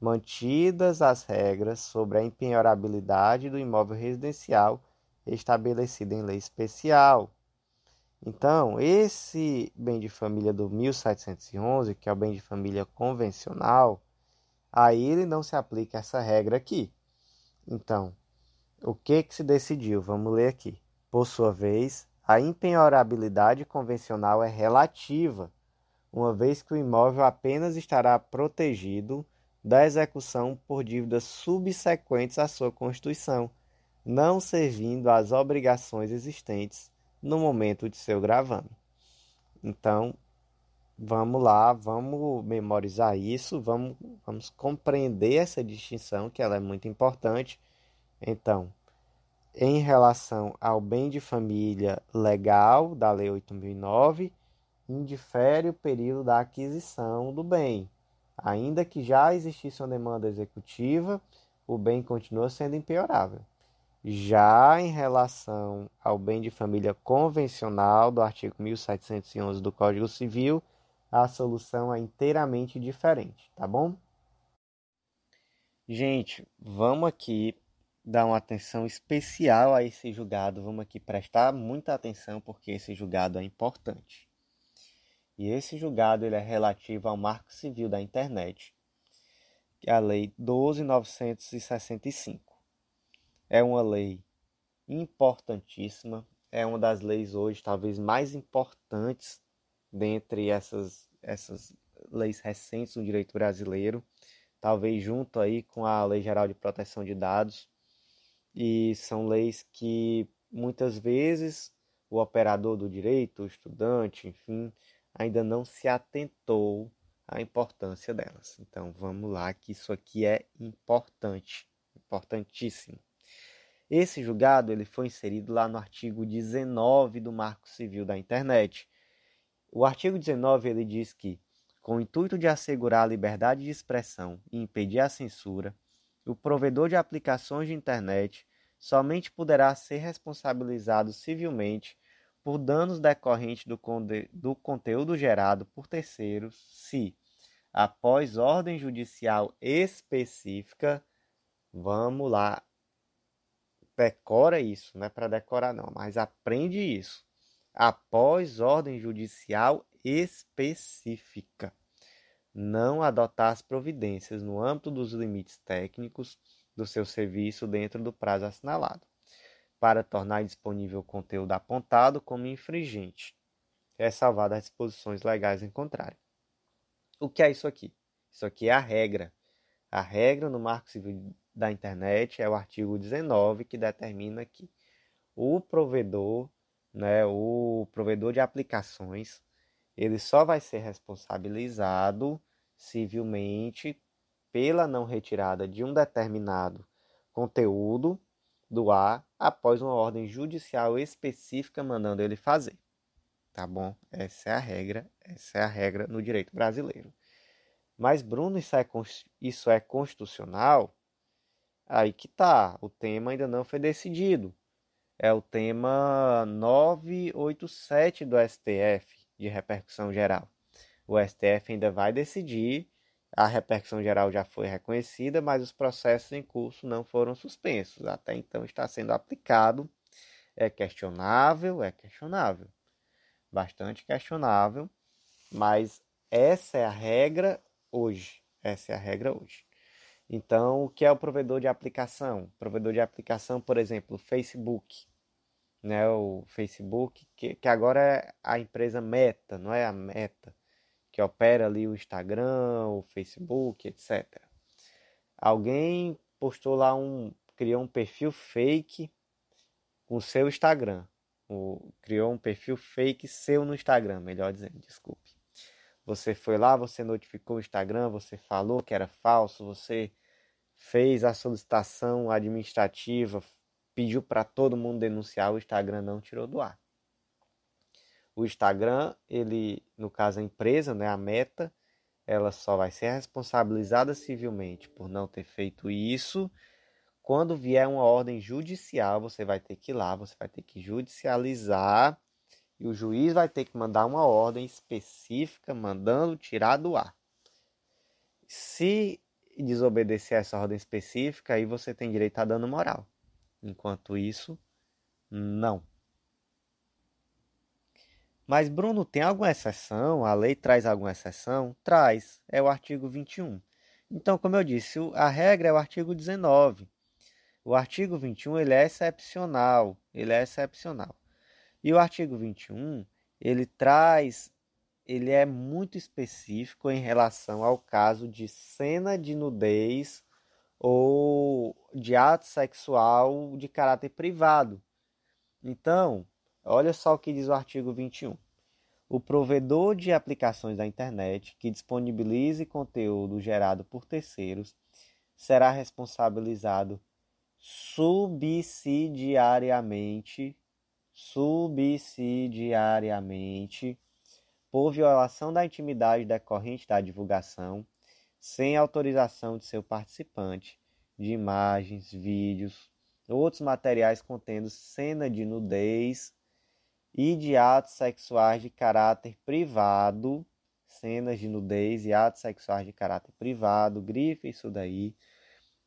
mantidas as regras sobre a impenhorabilidade do imóvel residencial estabelecida em lei especial. Então, esse bem de família do 1711, que é o bem de família convencional, a ele não se aplica essa regra aqui. Então, o que, que se decidiu? Vamos ler aqui. Por sua vez, a impenhorabilidade convencional é relativa, uma vez que o imóvel apenas estará protegido da execução por dívidas subsequentes à sua constituição, não servindo às obrigações existentes no momento de seu gravame. Então, vamos lá, vamos memorizar isso, vamos, vamos compreender essa distinção, que ela é muito importante. Então, em relação ao bem de família legal da Lei 8.009, indifere o período da aquisição do bem, Ainda que já existisse uma demanda executiva, o bem continua sendo impiorável. Já em relação ao bem de família convencional do artigo 1711 do Código Civil, a solução é inteiramente diferente, tá bom? Gente, vamos aqui dar uma atenção especial a esse julgado, vamos aqui prestar muita atenção porque esse julgado é importante. E esse julgado ele é relativo ao Marco Civil da Internet, que é a Lei 12.965. É uma lei importantíssima, é uma das leis hoje talvez mais importantes dentre essas, essas leis recentes do direito brasileiro, talvez junto aí com a Lei Geral de Proteção de Dados. E são leis que muitas vezes o operador do direito, o estudante, enfim, ainda não se atentou à importância delas. Então vamos lá, que isso aqui é importante, importantíssimo. Esse julgado ele foi inserido lá no artigo 19 do Marco Civil da Internet. O artigo 19 ele diz que, com o intuito de assegurar a liberdade de expressão e impedir a censura, o provedor de aplicações de internet somente poderá ser responsabilizado civilmente por danos decorrentes do, do conteúdo gerado por terceiros se, após ordem judicial específica, vamos lá, decora isso, não é para decorar não, mas aprende isso. Após ordem judicial específica, não adotar as providências no âmbito dos limites técnicos do seu serviço dentro do prazo assinalado para tornar disponível o conteúdo apontado como infringente, É ressalvadas as disposições legais em contrário. O que é isso aqui? Isso aqui é a regra. A regra no Marco Civil da Internet é o artigo 19 que determina que o provedor, né, o provedor de aplicações, ele só vai ser responsabilizado civilmente pela não retirada de um determinado conteúdo do A após uma ordem judicial específica mandando ele fazer. Tá bom? Essa é a regra, essa é a regra no direito brasileiro. Mas, Bruno, isso é, isso é constitucional? Aí que tá, o tema ainda não foi decidido. É o tema 987 do STF, de repercussão geral. O STF ainda vai decidir a repercussão geral já foi reconhecida, mas os processos em curso não foram suspensos. Até então está sendo aplicado. É questionável, é questionável. Bastante questionável, mas essa é a regra hoje. Essa é a regra hoje. Então, o que é o provedor de aplicação? O provedor de aplicação, por exemplo, Facebook. Né, o Facebook, que, que agora é a empresa Meta, não é a Meta que opera ali o Instagram, o Facebook, etc. Alguém postou lá um, criou um perfil fake com seu Instagram. O, criou um perfil fake seu no Instagram, melhor dizendo, desculpe. Você foi lá, você notificou o Instagram, você falou que era falso, você fez a solicitação administrativa, pediu para todo mundo denunciar, o Instagram não tirou do ar. O Instagram, ele, no caso a empresa, né, a Meta, ela só vai ser responsabilizada civilmente por não ter feito isso. Quando vier uma ordem judicial, você vai ter que ir lá, você vai ter que judicializar e o juiz vai ter que mandar uma ordem específica mandando tirar do ar. Se desobedecer essa ordem específica, aí você tem direito a dano moral. Enquanto isso, não. Mas, Bruno, tem alguma exceção? A lei traz alguma exceção? Traz, é o artigo 21. Então, como eu disse, a regra é o artigo 19. O artigo 21 ele é excepcional, ele é excepcional. E o artigo 21, ele traz, ele é muito específico em relação ao caso de cena de nudez ou de ato sexual de caráter privado. Então, Olha só o que diz o artigo 21. O provedor de aplicações da internet que disponibilize conteúdo gerado por terceiros será responsabilizado subsidiariamente subsidiariamente por violação da intimidade decorrente da divulgação sem autorização de seu participante de imagens, vídeos, outros materiais contendo cena de nudez e de atos sexuais de caráter privado, cenas de nudez e atos sexuais de caráter privado, grife isso daí,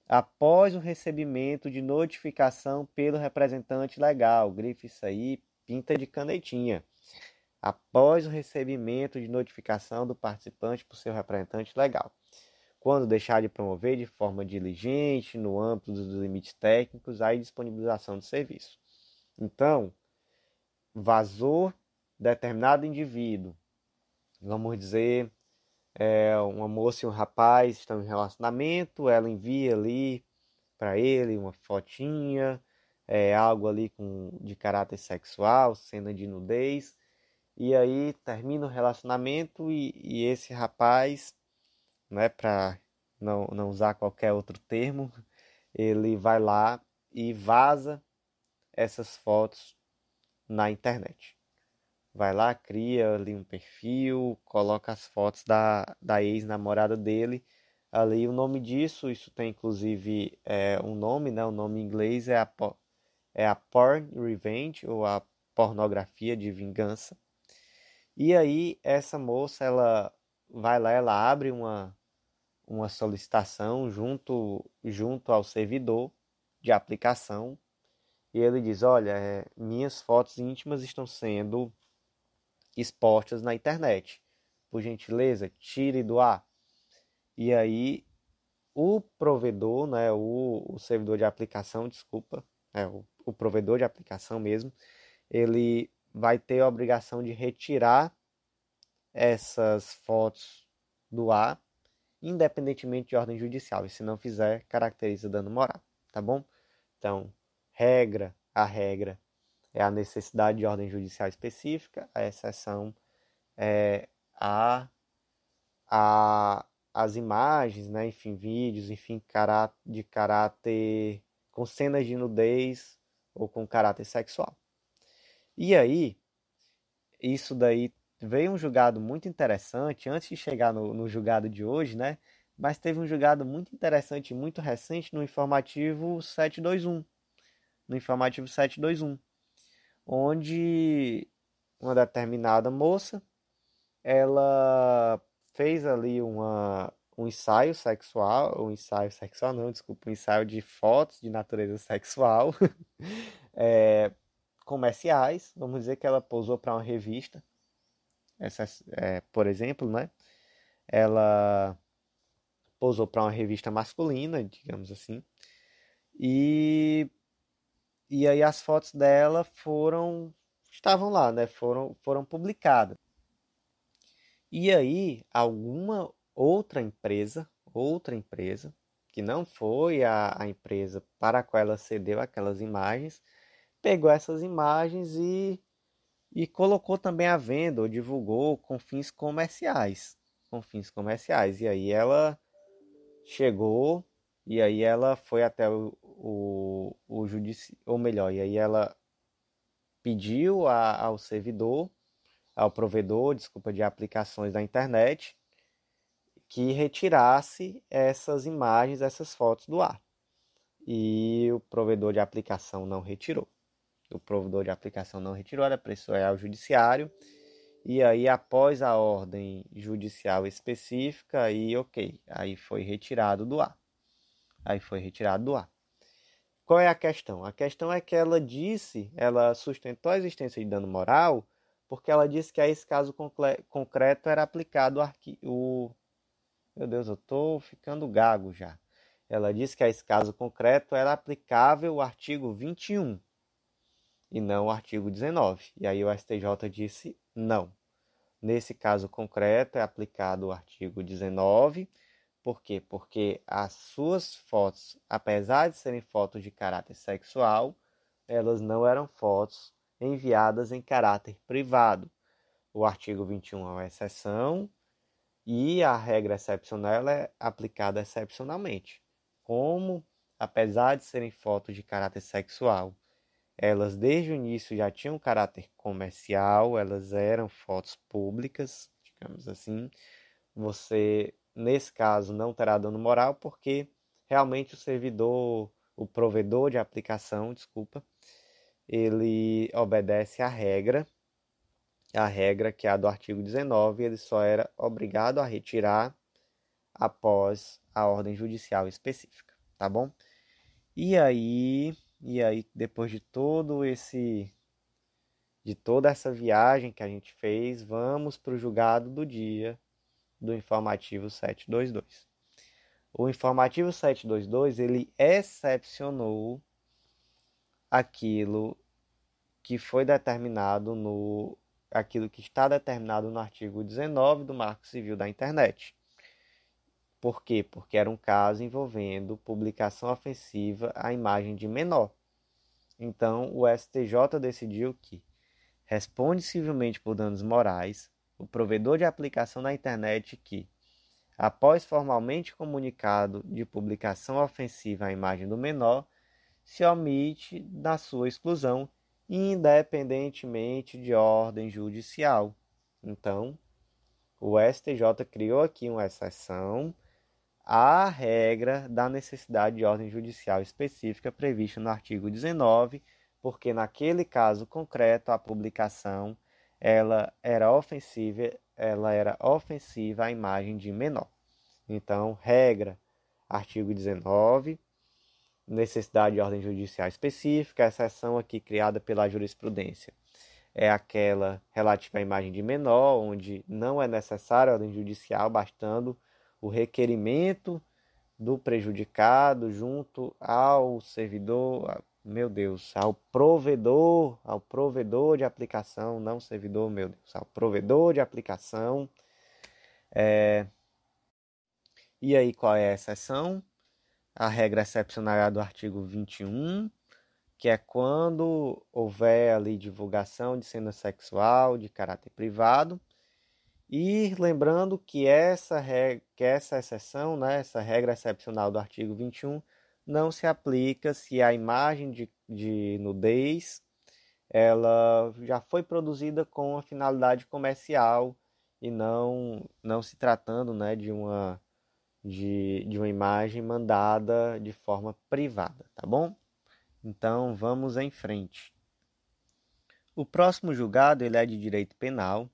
após o recebimento de notificação pelo representante legal, grife isso aí, pinta de canetinha. Após o recebimento de notificação do participante por seu representante legal quando deixar de promover de forma diligente, no âmbito dos limites técnicos, a disponibilização do serviço. Então, vazou determinado indivíduo, vamos dizer, é, uma moça e um rapaz estão em relacionamento, ela envia ali para ele uma fotinha, é, algo ali com, de caráter sexual, cena de nudez, e aí termina o relacionamento e, e esse rapaz, né, para não, não usar qualquer outro termo, ele vai lá e vaza essas fotos na internet. Vai lá, cria ali um perfil, coloca as fotos da, da ex-namorada dele ali. O nome disso, isso tem inclusive é, um nome, né? O nome em inglês é a, é a Porn Revenge ou a pornografia de vingança. E aí essa moça, ela vai lá, ela abre uma, uma solicitação junto, junto ao servidor de aplicação e ele diz: Olha, é, minhas fotos íntimas estão sendo expostas na internet. Por gentileza, tire do ar. E aí, o provedor, né, o, o servidor de aplicação, desculpa, é, o, o provedor de aplicação mesmo, ele vai ter a obrigação de retirar essas fotos do ar, independentemente de ordem judicial. E se não fizer, caracteriza dano moral, tá bom? Então, regra a regra é a necessidade de ordem judicial específica, a exceção é a, a as imagens, né, enfim, vídeos, enfim, de caráter com cenas de nudez ou com caráter sexual. E aí, isso daí veio um julgado muito interessante antes de chegar no, no julgado de hoje, né? Mas teve um julgado muito interessante, muito recente no informativo 721 no informativo 721, onde uma determinada moça ela fez ali uma, um ensaio sexual, um ensaio sexual não, desculpa, um ensaio de fotos de natureza sexual é, comerciais, vamos dizer que ela posou para uma revista, essa, é, por exemplo, né? Ela posou para uma revista masculina, digamos assim, e e aí as fotos dela foram estavam lá, né? Foram foram publicadas. E aí alguma outra empresa, outra empresa que não foi a, a empresa para a qual ela cedeu aquelas imagens, pegou essas imagens e e colocou também à venda ou divulgou com fins comerciais, com fins comerciais. E aí ela chegou e aí ela foi até o, o judici... ou melhor, e aí ela pediu a, ao servidor, ao provedor, desculpa, de aplicações da internet, que retirasse essas imagens, essas fotos do ar. E o provedor de aplicação não retirou. O provedor de aplicação não retirou, ela pressou ao judiciário. E aí, após a ordem judicial específica, aí ok, aí foi retirado do ar. Aí foi retirado do ar. Qual é a questão? A questão é que ela disse, ela sustentou a existência de dano moral, porque ela disse que a esse caso concreto era aplicado o, arqui... o... Meu Deus, eu estou ficando gago já. Ela disse que a esse caso concreto era aplicável o artigo 21 e não o artigo 19. E aí o STJ disse não. Nesse caso concreto é aplicado o artigo 19 por quê? Porque as suas fotos, apesar de serem fotos de caráter sexual, elas não eram fotos enviadas em caráter privado. O artigo 21 é uma exceção e a regra excepcional é aplicada excepcionalmente. Como, apesar de serem fotos de caráter sexual, elas desde o início já tinham caráter comercial, elas eram fotos públicas, digamos assim. Você Nesse caso, não terá dano moral, porque realmente o servidor, o provedor de aplicação, desculpa, ele obedece à regra, a regra que é a do artigo 19, ele só era obrigado a retirar após a ordem judicial específica, tá bom? E aí, e aí depois de todo esse de toda essa viagem que a gente fez, vamos para o julgado do dia do informativo 722. O informativo 722, ele excepcionou aquilo que foi determinado no aquilo que está determinado no artigo 19 do Marco Civil da Internet. Por quê? Porque era um caso envolvendo publicação ofensiva à imagem de menor. Então, o STJ decidiu que responde civilmente por danos morais o provedor de aplicação na internet que, após formalmente comunicado de publicação ofensiva à imagem do menor, se omite da sua exclusão, independentemente de ordem judicial. Então, o STJ criou aqui uma exceção à regra da necessidade de ordem judicial específica prevista no artigo 19, porque naquele caso concreto a publicação ela era ofensiva, ela era ofensiva à imagem de menor. Então, regra, artigo 19, necessidade de ordem judicial específica, a exceção aqui criada pela jurisprudência é aquela relativa à imagem de menor, onde não é necessária ordem judicial, bastando o requerimento do prejudicado junto ao servidor, meu Deus, ao provedor, ao provedor de aplicação, não servidor, meu Deus, ao provedor de aplicação. É... E aí, qual é a exceção? A regra excepcional é a do artigo 21, que é quando houver ali divulgação de cena sexual de caráter privado. E lembrando que essa, re que essa exceção, né, essa regra excepcional do artigo 21, não se aplica se a imagem de, de nudez ela já foi produzida com a finalidade comercial e não não se tratando né, de uma de, de uma imagem mandada de forma privada, tá bom? Então vamos em frente. O próximo julgado ele é de direito penal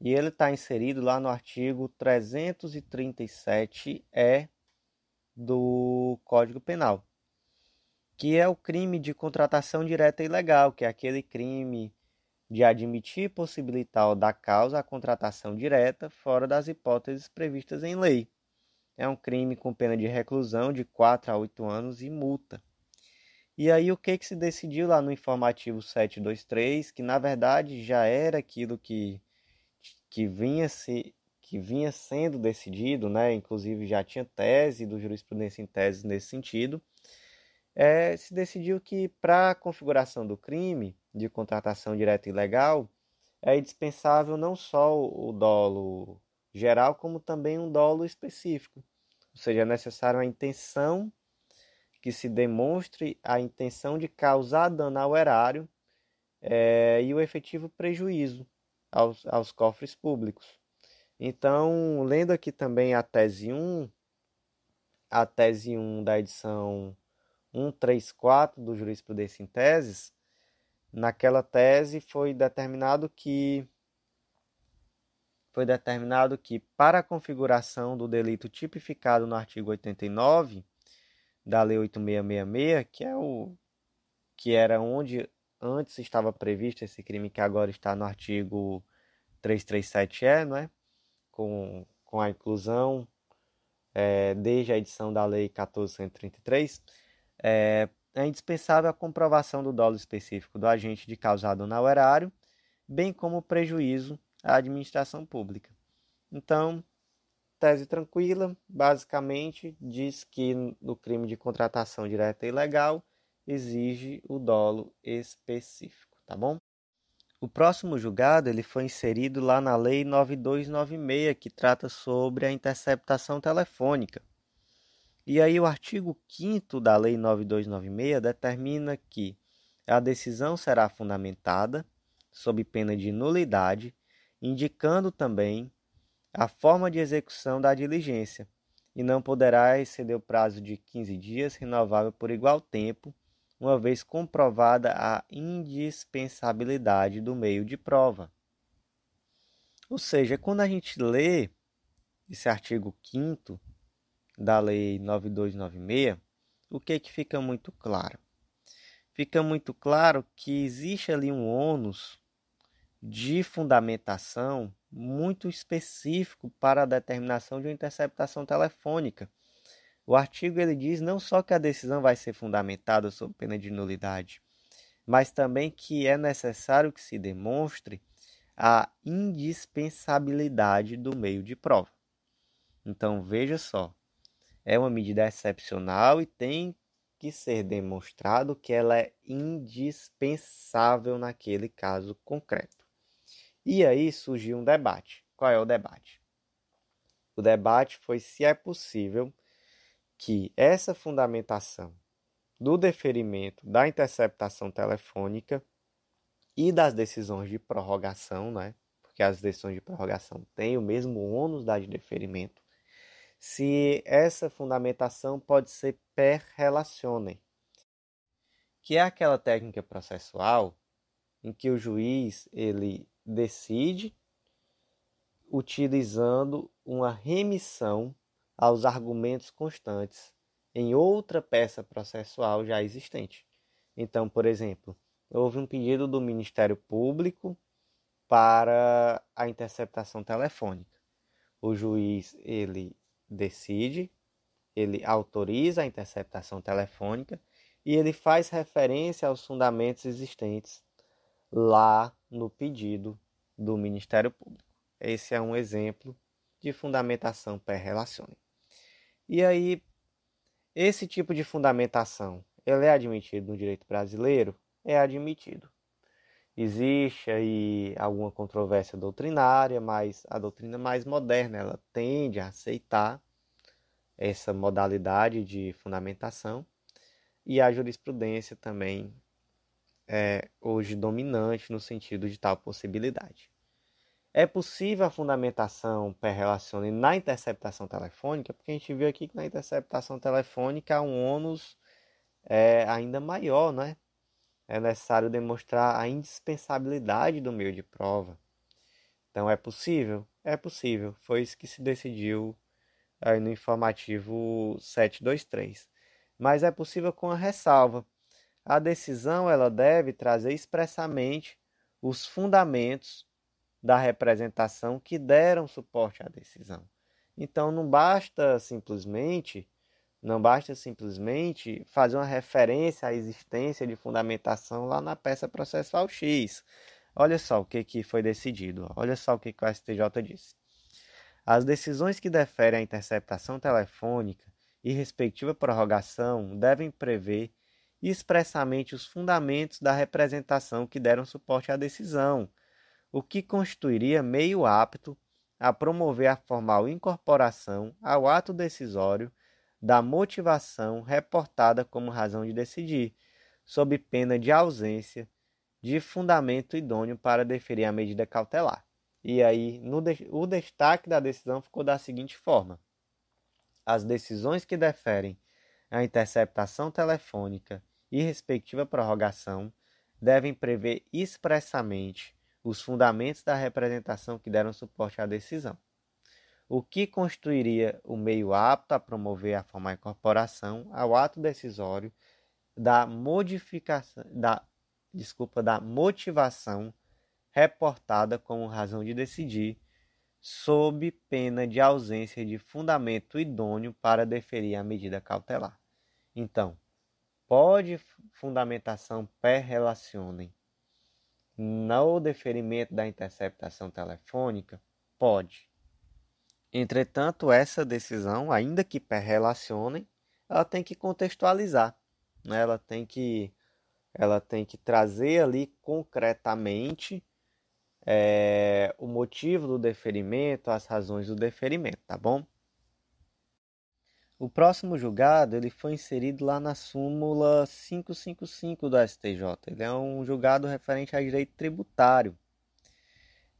e ele está inserido lá no artigo 337-E do Código Penal, que é o crime de contratação direta ilegal, que é aquele crime de admitir possibilitar ou dar causa à contratação direta fora das hipóteses previstas em lei. É um crime com pena de reclusão de 4 a 8 anos e multa. E aí o que, que se decidiu lá no informativo 723, que na verdade já era aquilo que, que vinha se que vinha sendo decidido, né, inclusive já tinha tese do jurisprudência em tese nesse sentido, é, se decidiu que para a configuração do crime de contratação direta ilegal é indispensável não só o dolo geral, como também um dolo específico. Ou seja, é necessário a intenção que se demonstre a intenção de causar dano ao erário é, e o efetivo prejuízo aos, aos cofres públicos. Então, lendo aqui também a tese 1, a tese 1 da edição 134 do Jurisprudência em Teses, naquela tese foi determinado que foi determinado que para a configuração do delito tipificado no artigo 89 da lei 8666, que é o que era onde antes estava previsto esse crime que agora está no artigo 337E, não é? com, com a inclusão é, desde a edição da Lei 1433, é, é indispensável a comprovação do dolo específico do agente de causado na erário, bem como o prejuízo à administração pública. Então, tese tranquila, basicamente diz que no crime de contratação direta e ilegal exige o dolo específico, tá bom? O próximo julgado ele foi inserido lá na Lei 9296, que trata sobre a interceptação telefônica. E aí o artigo 5 da Lei 9296 determina que a decisão será fundamentada sob pena de nulidade, indicando também a forma de execução da diligência e não poderá exceder o prazo de 15 dias, renovável por igual tempo, uma vez comprovada a indispensabilidade do meio de prova. Ou seja, quando a gente lê esse artigo 5 da Lei 9296, o que, é que fica muito claro? Fica muito claro que existe ali um ônus de fundamentação muito específico para a determinação de uma interceptação telefônica o artigo ele diz não só que a decisão vai ser fundamentada sob pena de nulidade, mas também que é necessário que se demonstre a indispensabilidade do meio de prova. Então veja só, é uma medida excepcional e tem que ser demonstrado que ela é indispensável naquele caso concreto. E aí surgiu um debate. Qual é o debate? O debate foi se é possível que essa fundamentação do deferimento da interceptação telefônica e das decisões de prorrogação, né? Porque as decisões de prorrogação têm o mesmo ônus da de deferimento. Se essa fundamentação pode ser per relacionem, que é aquela técnica processual em que o juiz ele decide utilizando uma remissão aos argumentos constantes em outra peça processual já existente. Então, por exemplo, houve um pedido do Ministério Público para a interceptação telefônica. O juiz ele decide, ele autoriza a interceptação telefônica e ele faz referência aos fundamentos existentes lá no pedido do Ministério Público. Esse é um exemplo de fundamentação per relacione e aí, esse tipo de fundamentação, ela é admitido no direito brasileiro? É admitido. Existe aí alguma controvérsia doutrinária, mas a doutrina mais moderna, ela tende a aceitar essa modalidade de fundamentação e a jurisprudência também é hoje dominante no sentido de tal possibilidade. É possível a fundamentação pré-relacione na interceptação telefônica, porque a gente viu aqui que na interceptação telefônica há um ônus é, ainda maior, né? É necessário demonstrar a indispensabilidade do meio de prova. Então, é possível? É possível. Foi isso que se decidiu aí no informativo 723. Mas é possível com a ressalva. A decisão ela deve trazer expressamente os fundamentos da representação que deram suporte à decisão. Então não basta simplesmente não basta simplesmente fazer uma referência à existência de fundamentação lá na peça processual X. Olha só o que, que foi decidido, olha só o que, que o STJ disse. As decisões que deferem a interceptação telefônica e respectiva prorrogação devem prever expressamente os fundamentos da representação que deram suporte à decisão, o que constituiria meio apto a promover a formal incorporação ao ato decisório da motivação reportada como razão de decidir, sob pena de ausência de fundamento idôneo para deferir a medida cautelar. E aí, no de o destaque da decisão ficou da seguinte forma: as decisões que deferem a interceptação telefônica e respectiva prorrogação devem prever expressamente os fundamentos da representação que deram suporte à decisão. O que constituiria o meio apto a promover a formal incorporação ao ato decisório da modificação da desculpa da motivação reportada como razão de decidir sob pena de ausência de fundamento idôneo para deferir a medida cautelar. Então, pode fundamentação per relacionem no deferimento da interceptação telefônica? Pode. Entretanto, essa decisão, ainda que perrelacionem, ela tem que contextualizar, né? ela, tem que, ela tem que trazer ali concretamente é, o motivo do deferimento, as razões do deferimento, tá bom? O próximo julgado ele foi inserido lá na súmula 555 do STJ. Ele é um julgado referente a direito tributário.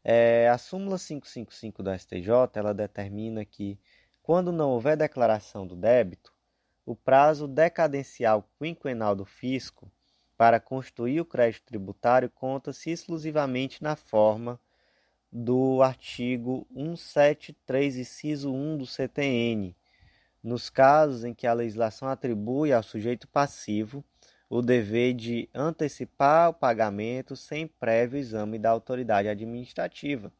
É, a súmula 555 do STJ ela determina que, quando não houver declaração do débito, o prazo decadencial quinquenal do fisco para constituir o crédito tributário conta-se exclusivamente na forma do artigo 173, inciso 1 do CTN nos casos em que a legislação atribui ao sujeito passivo o dever de antecipar o pagamento sem prévio exame da autoridade administrativa.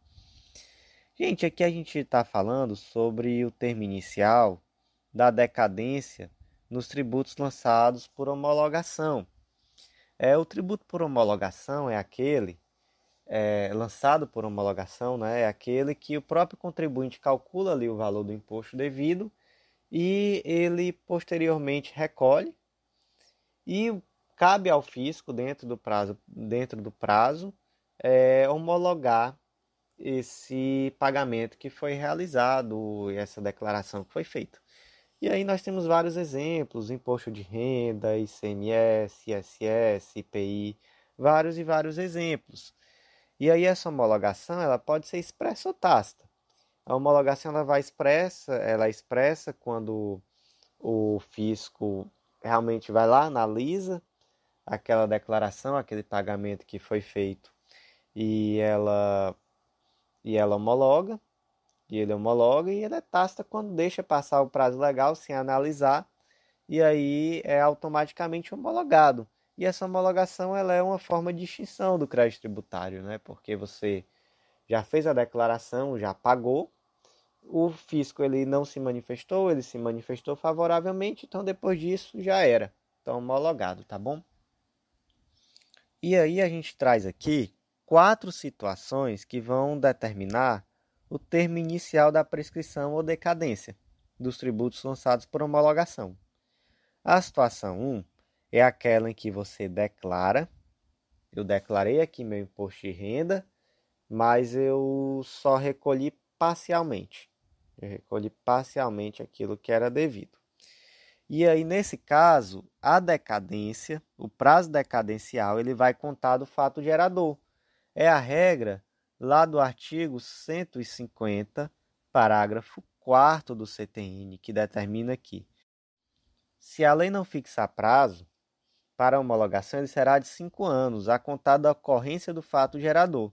Gente, aqui a gente está falando sobre o termo inicial da decadência nos tributos lançados por homologação. É, o tributo por homologação é aquele é, lançado por homologação, né, é aquele que o próprio contribuinte calcula ali o valor do imposto devido e ele posteriormente recolhe e cabe ao fisco dentro do prazo, dentro do prazo é, homologar esse pagamento que foi realizado, essa declaração que foi feita. E aí nós temos vários exemplos: imposto de renda, ICMS, ISS, IPI, vários e vários exemplos. E aí essa homologação ela pode ser expressa ou tácita. A homologação ela vai expressa, ela é expressa quando o fisco realmente vai lá, analisa aquela declaração, aquele pagamento que foi feito e ela e ela homologa, e ele homologa e ele é tasta quando deixa passar o prazo legal sem analisar e aí é automaticamente homologado. E essa homologação ela é uma forma de extinção do crédito tributário, né? Porque você já fez a declaração, já pagou, o fisco ele não se manifestou, ele se manifestou favoravelmente, então depois disso já era. Então homologado, tá bom? E aí a gente traz aqui quatro situações que vão determinar o termo inicial da prescrição ou decadência dos tributos lançados por homologação. A situação 1 um é aquela em que você declara, eu declarei aqui meu imposto de renda, mas eu só recolhi parcialmente. Eu recolhi parcialmente aquilo que era devido. E aí, nesse caso, a decadência, o prazo decadencial, ele vai contar do fato gerador. É a regra lá do artigo 150, parágrafo 4 do CTN, que determina que, se a lei não fixar prazo, para homologação ele será de 5 anos, a contar da ocorrência do fato gerador.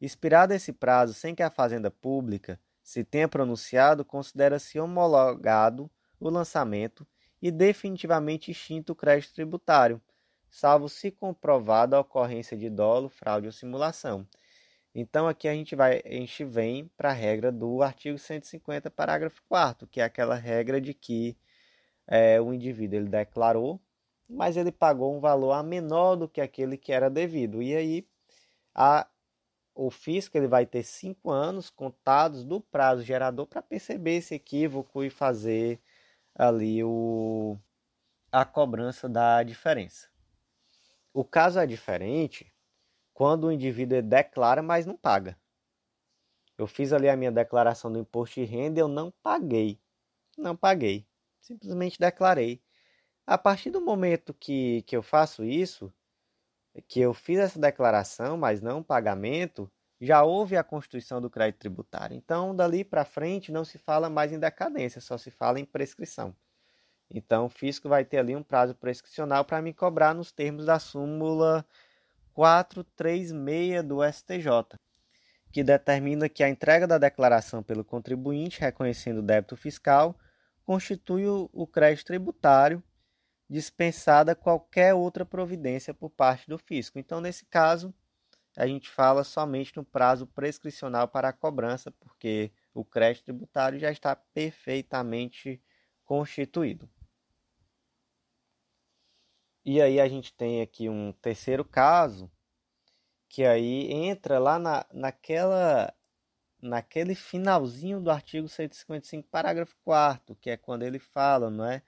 Expirado esse prazo sem que a Fazenda Pública se tenha pronunciado, considera-se homologado o lançamento e definitivamente extinto o crédito tributário, salvo se comprovada a ocorrência de dolo, fraude ou simulação. Então aqui a gente vai, a gente vem para a regra do artigo 150, parágrafo 4 que é aquela regra de que é, o indivíduo ele declarou, mas ele pagou um valor a menor do que aquele que era devido. E aí a o fisco ele vai ter cinco anos contados do prazo gerador para perceber esse equívoco e fazer ali o, a cobrança da diferença. O caso é diferente quando o indivíduo é declara, mas não paga. Eu fiz ali a minha declaração do imposto de renda, eu não paguei. Não paguei. Simplesmente declarei. A partir do momento que, que eu faço isso, que eu fiz essa declaração, mas não pagamento, já houve a constituição do crédito tributário. Então, dali para frente, não se fala mais em decadência, só se fala em prescrição. Então, o fisco vai ter ali um prazo prescricional para me cobrar nos termos da súmula 436 do STJ, que determina que a entrega da declaração pelo contribuinte reconhecendo o débito fiscal constitui o crédito tributário dispensada qualquer outra providência por parte do fisco. Então, nesse caso, a gente fala somente no prazo prescricional para a cobrança, porque o crédito tributário já está perfeitamente constituído. E aí a gente tem aqui um terceiro caso, que aí entra lá na, naquela naquele finalzinho do artigo 155, parágrafo 4 que é quando ele fala, não é?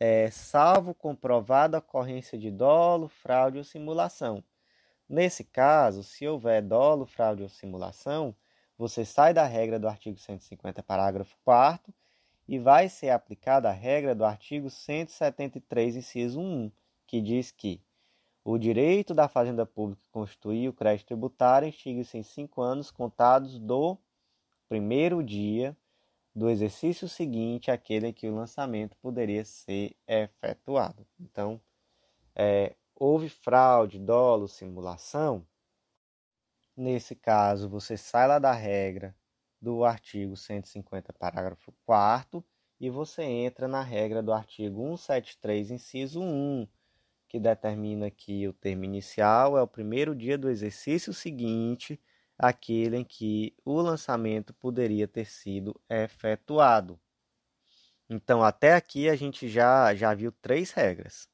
é, salvo comprovada ocorrência de dolo, fraude ou simulação. Nesse caso, se houver dolo, fraude ou simulação, você sai da regra do artigo 150, parágrafo 4 e vai ser aplicada a regra do artigo 173, inciso 1, que diz que o direito da fazenda pública constituir o crédito tributário extingue-se em cinco anos contados do primeiro dia do exercício seguinte aquele que o lançamento poderia ser efetuado. Então, é, houve fraude, dolo, simulação. Nesse caso, você sai lá da regra do artigo 150, parágrafo 4 e você entra na regra do artigo 173, inciso 1, que determina que o termo inicial é o primeiro dia do exercício seguinte aquele em que o lançamento poderia ter sido efetuado. Então, até aqui a gente já, já viu três regras.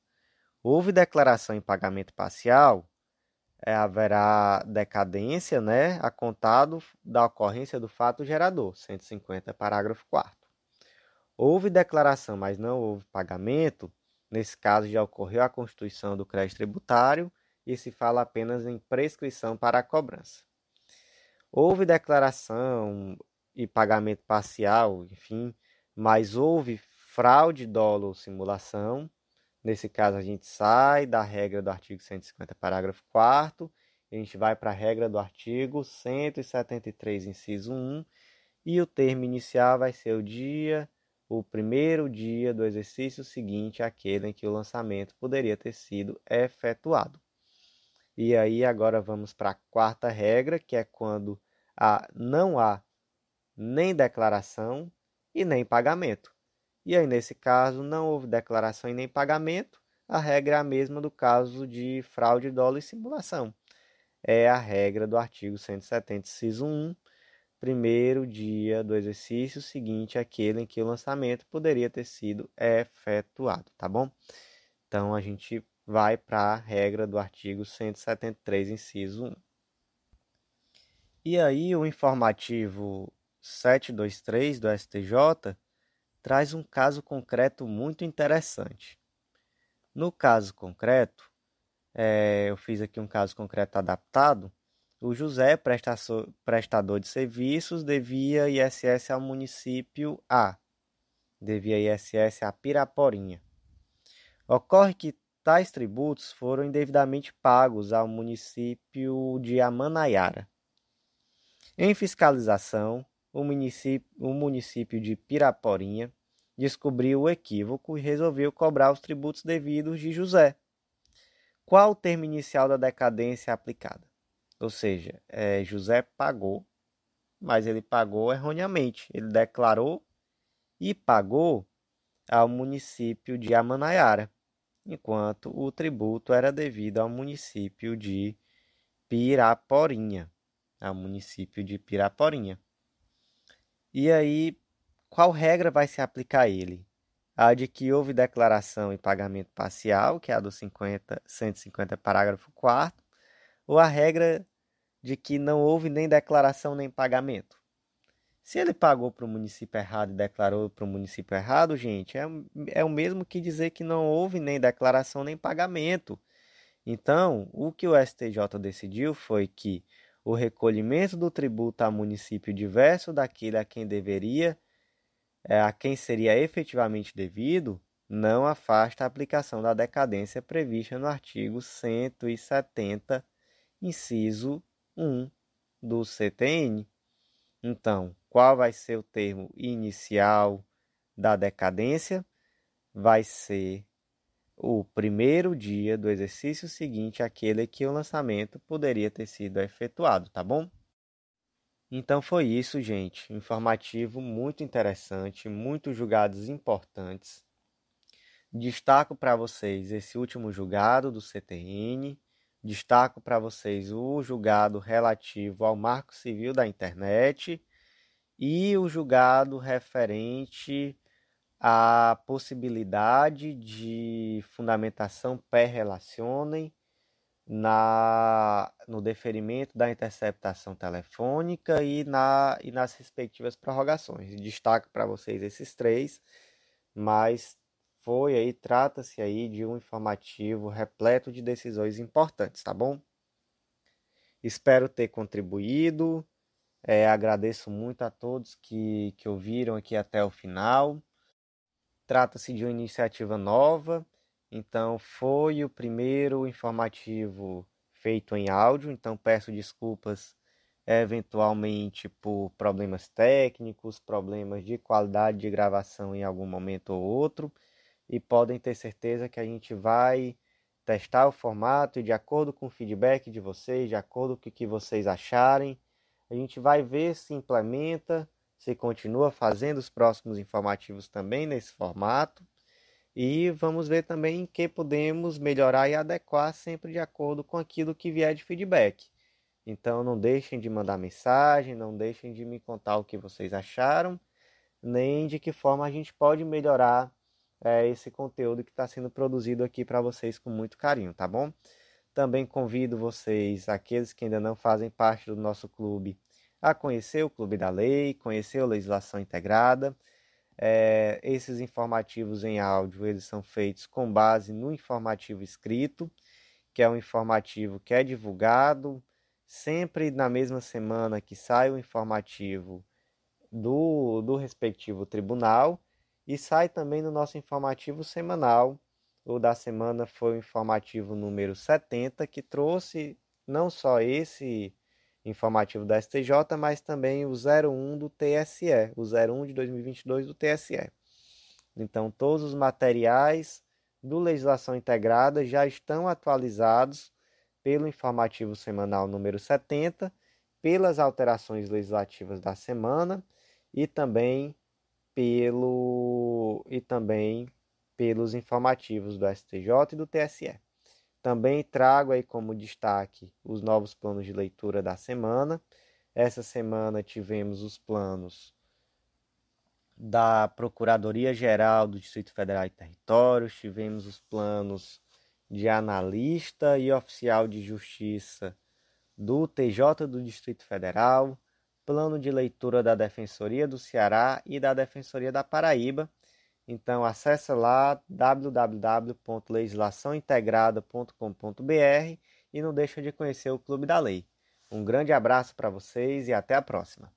Houve declaração em pagamento parcial, é, haverá decadência, né, a contado da ocorrência do fato gerador, 150, parágrafo 4 Houve declaração, mas não houve pagamento, nesse caso já ocorreu a constituição do crédito tributário e se fala apenas em prescrição para a cobrança. Houve declaração e pagamento parcial, enfim, mas houve fraude, dolo ou simulação. Nesse caso, a gente sai da regra do artigo 150, parágrafo 4 a gente vai para a regra do artigo 173, inciso 1, e o termo inicial vai ser o dia, o primeiro dia do exercício seguinte àquele em que o lançamento poderia ter sido efetuado. E aí agora vamos para a quarta regra, que é quando há, não há nem declaração e nem pagamento. E aí, nesse caso, não houve declaração e nem pagamento, a regra é a mesma do caso de fraude, dólar e simulação. É a regra do artigo 170, inciso 1, primeiro dia do exercício seguinte àquele em que o lançamento poderia ter sido efetuado, tá bom? Então, a gente vai para a regra do artigo 173, inciso 1. E aí o informativo 723 do STJ traz um caso concreto muito interessante. No caso concreto, é, eu fiz aqui um caso concreto adaptado. O José, prestador de serviços, devia ISS ao município A, devia ISS a Piraporinha. Ocorre que Tais tributos foram indevidamente pagos ao município de Amanaiara. Em fiscalização, o município, o município de Piraporinha descobriu o equívoco e resolveu cobrar os tributos devidos de José. Qual o termo inicial da decadência aplicada? Ou seja, é, José pagou, mas ele pagou erroneamente. Ele declarou e pagou ao município de Amanaiara enquanto o tributo era devido ao município de Piraporinha. Ao município de Piraporinha. E aí, qual regra vai se aplicar a ele? A de que houve declaração e pagamento parcial, que é a do 50, 150, parágrafo 4, ou a regra de que não houve nem declaração nem pagamento? Se ele pagou para o município errado e declarou para o município errado, gente, é, é o mesmo que dizer que não houve nem declaração nem pagamento. Então, o que o STJ decidiu foi que o recolhimento do tributo a município diverso daquele a quem deveria, é, a quem seria efetivamente devido, não afasta a aplicação da decadência prevista no artigo 170, inciso 1 do CTN. Então, qual vai ser o termo inicial da decadência? Vai ser o primeiro dia do exercício seguinte aquele que o lançamento poderia ter sido efetuado, tá bom? Então foi isso, gente. Informativo muito interessante, muitos julgados importantes. Destaco para vocês esse último julgado do CTN, destaco para vocês o julgado relativo ao Marco Civil da Internet e o julgado referente à possibilidade de fundamentação pré-relacionem na, no deferimento da interceptação telefônica e, na, e nas respectivas prorrogações. Destaco para vocês esses três, mas foi aí, trata-se aí de um informativo repleto de decisões importantes, tá bom? Espero ter contribuído é, agradeço muito a todos que, que ouviram aqui até o final. Trata-se de uma iniciativa nova, então foi o primeiro informativo feito em áudio, então peço desculpas eventualmente por problemas técnicos, problemas de qualidade de gravação em algum momento ou outro, e podem ter certeza que a gente vai testar o formato e de acordo com o feedback de vocês, de acordo com o que vocês acharem, a gente vai ver se implementa, se continua fazendo os próximos informativos também nesse formato. E vamos ver também em que podemos melhorar e adequar sempre de acordo com aquilo que vier de feedback. Então não deixem de mandar mensagem, não deixem de me contar o que vocês acharam, nem de que forma a gente pode melhorar é, esse conteúdo que está sendo produzido aqui para vocês com muito carinho, tá bom? Também convido vocês, aqueles que ainda não fazem parte do nosso clube, a conhecer o Clube da Lei, conhecer a legislação integrada. É, esses informativos em áudio eles são feitos com base no informativo escrito, que é um informativo que é divulgado sempre na mesma semana que sai o informativo do, do respectivo tribunal e sai também no nosso informativo semanal o da semana foi o informativo número 70, que trouxe não só esse informativo da STJ, mas também o 01 do TSE, o 01 de 2022 do TSE. Então, todos os materiais do Legislação Integrada já estão atualizados pelo informativo semanal número 70, pelas alterações legislativas da semana e também pelo e também pelos informativos do STJ e do TSE. Também trago aí como destaque os novos planos de leitura da semana. Essa semana tivemos os planos da Procuradoria Geral do Distrito Federal e Territórios, tivemos os planos de analista e oficial de justiça do TJ do Distrito Federal, plano de leitura da Defensoria do Ceará e da Defensoria da Paraíba então acessa lá www.legislaçãointegrada.com.br e não deixa de conhecer o Clube da Lei. Um grande abraço para vocês e até a próxima.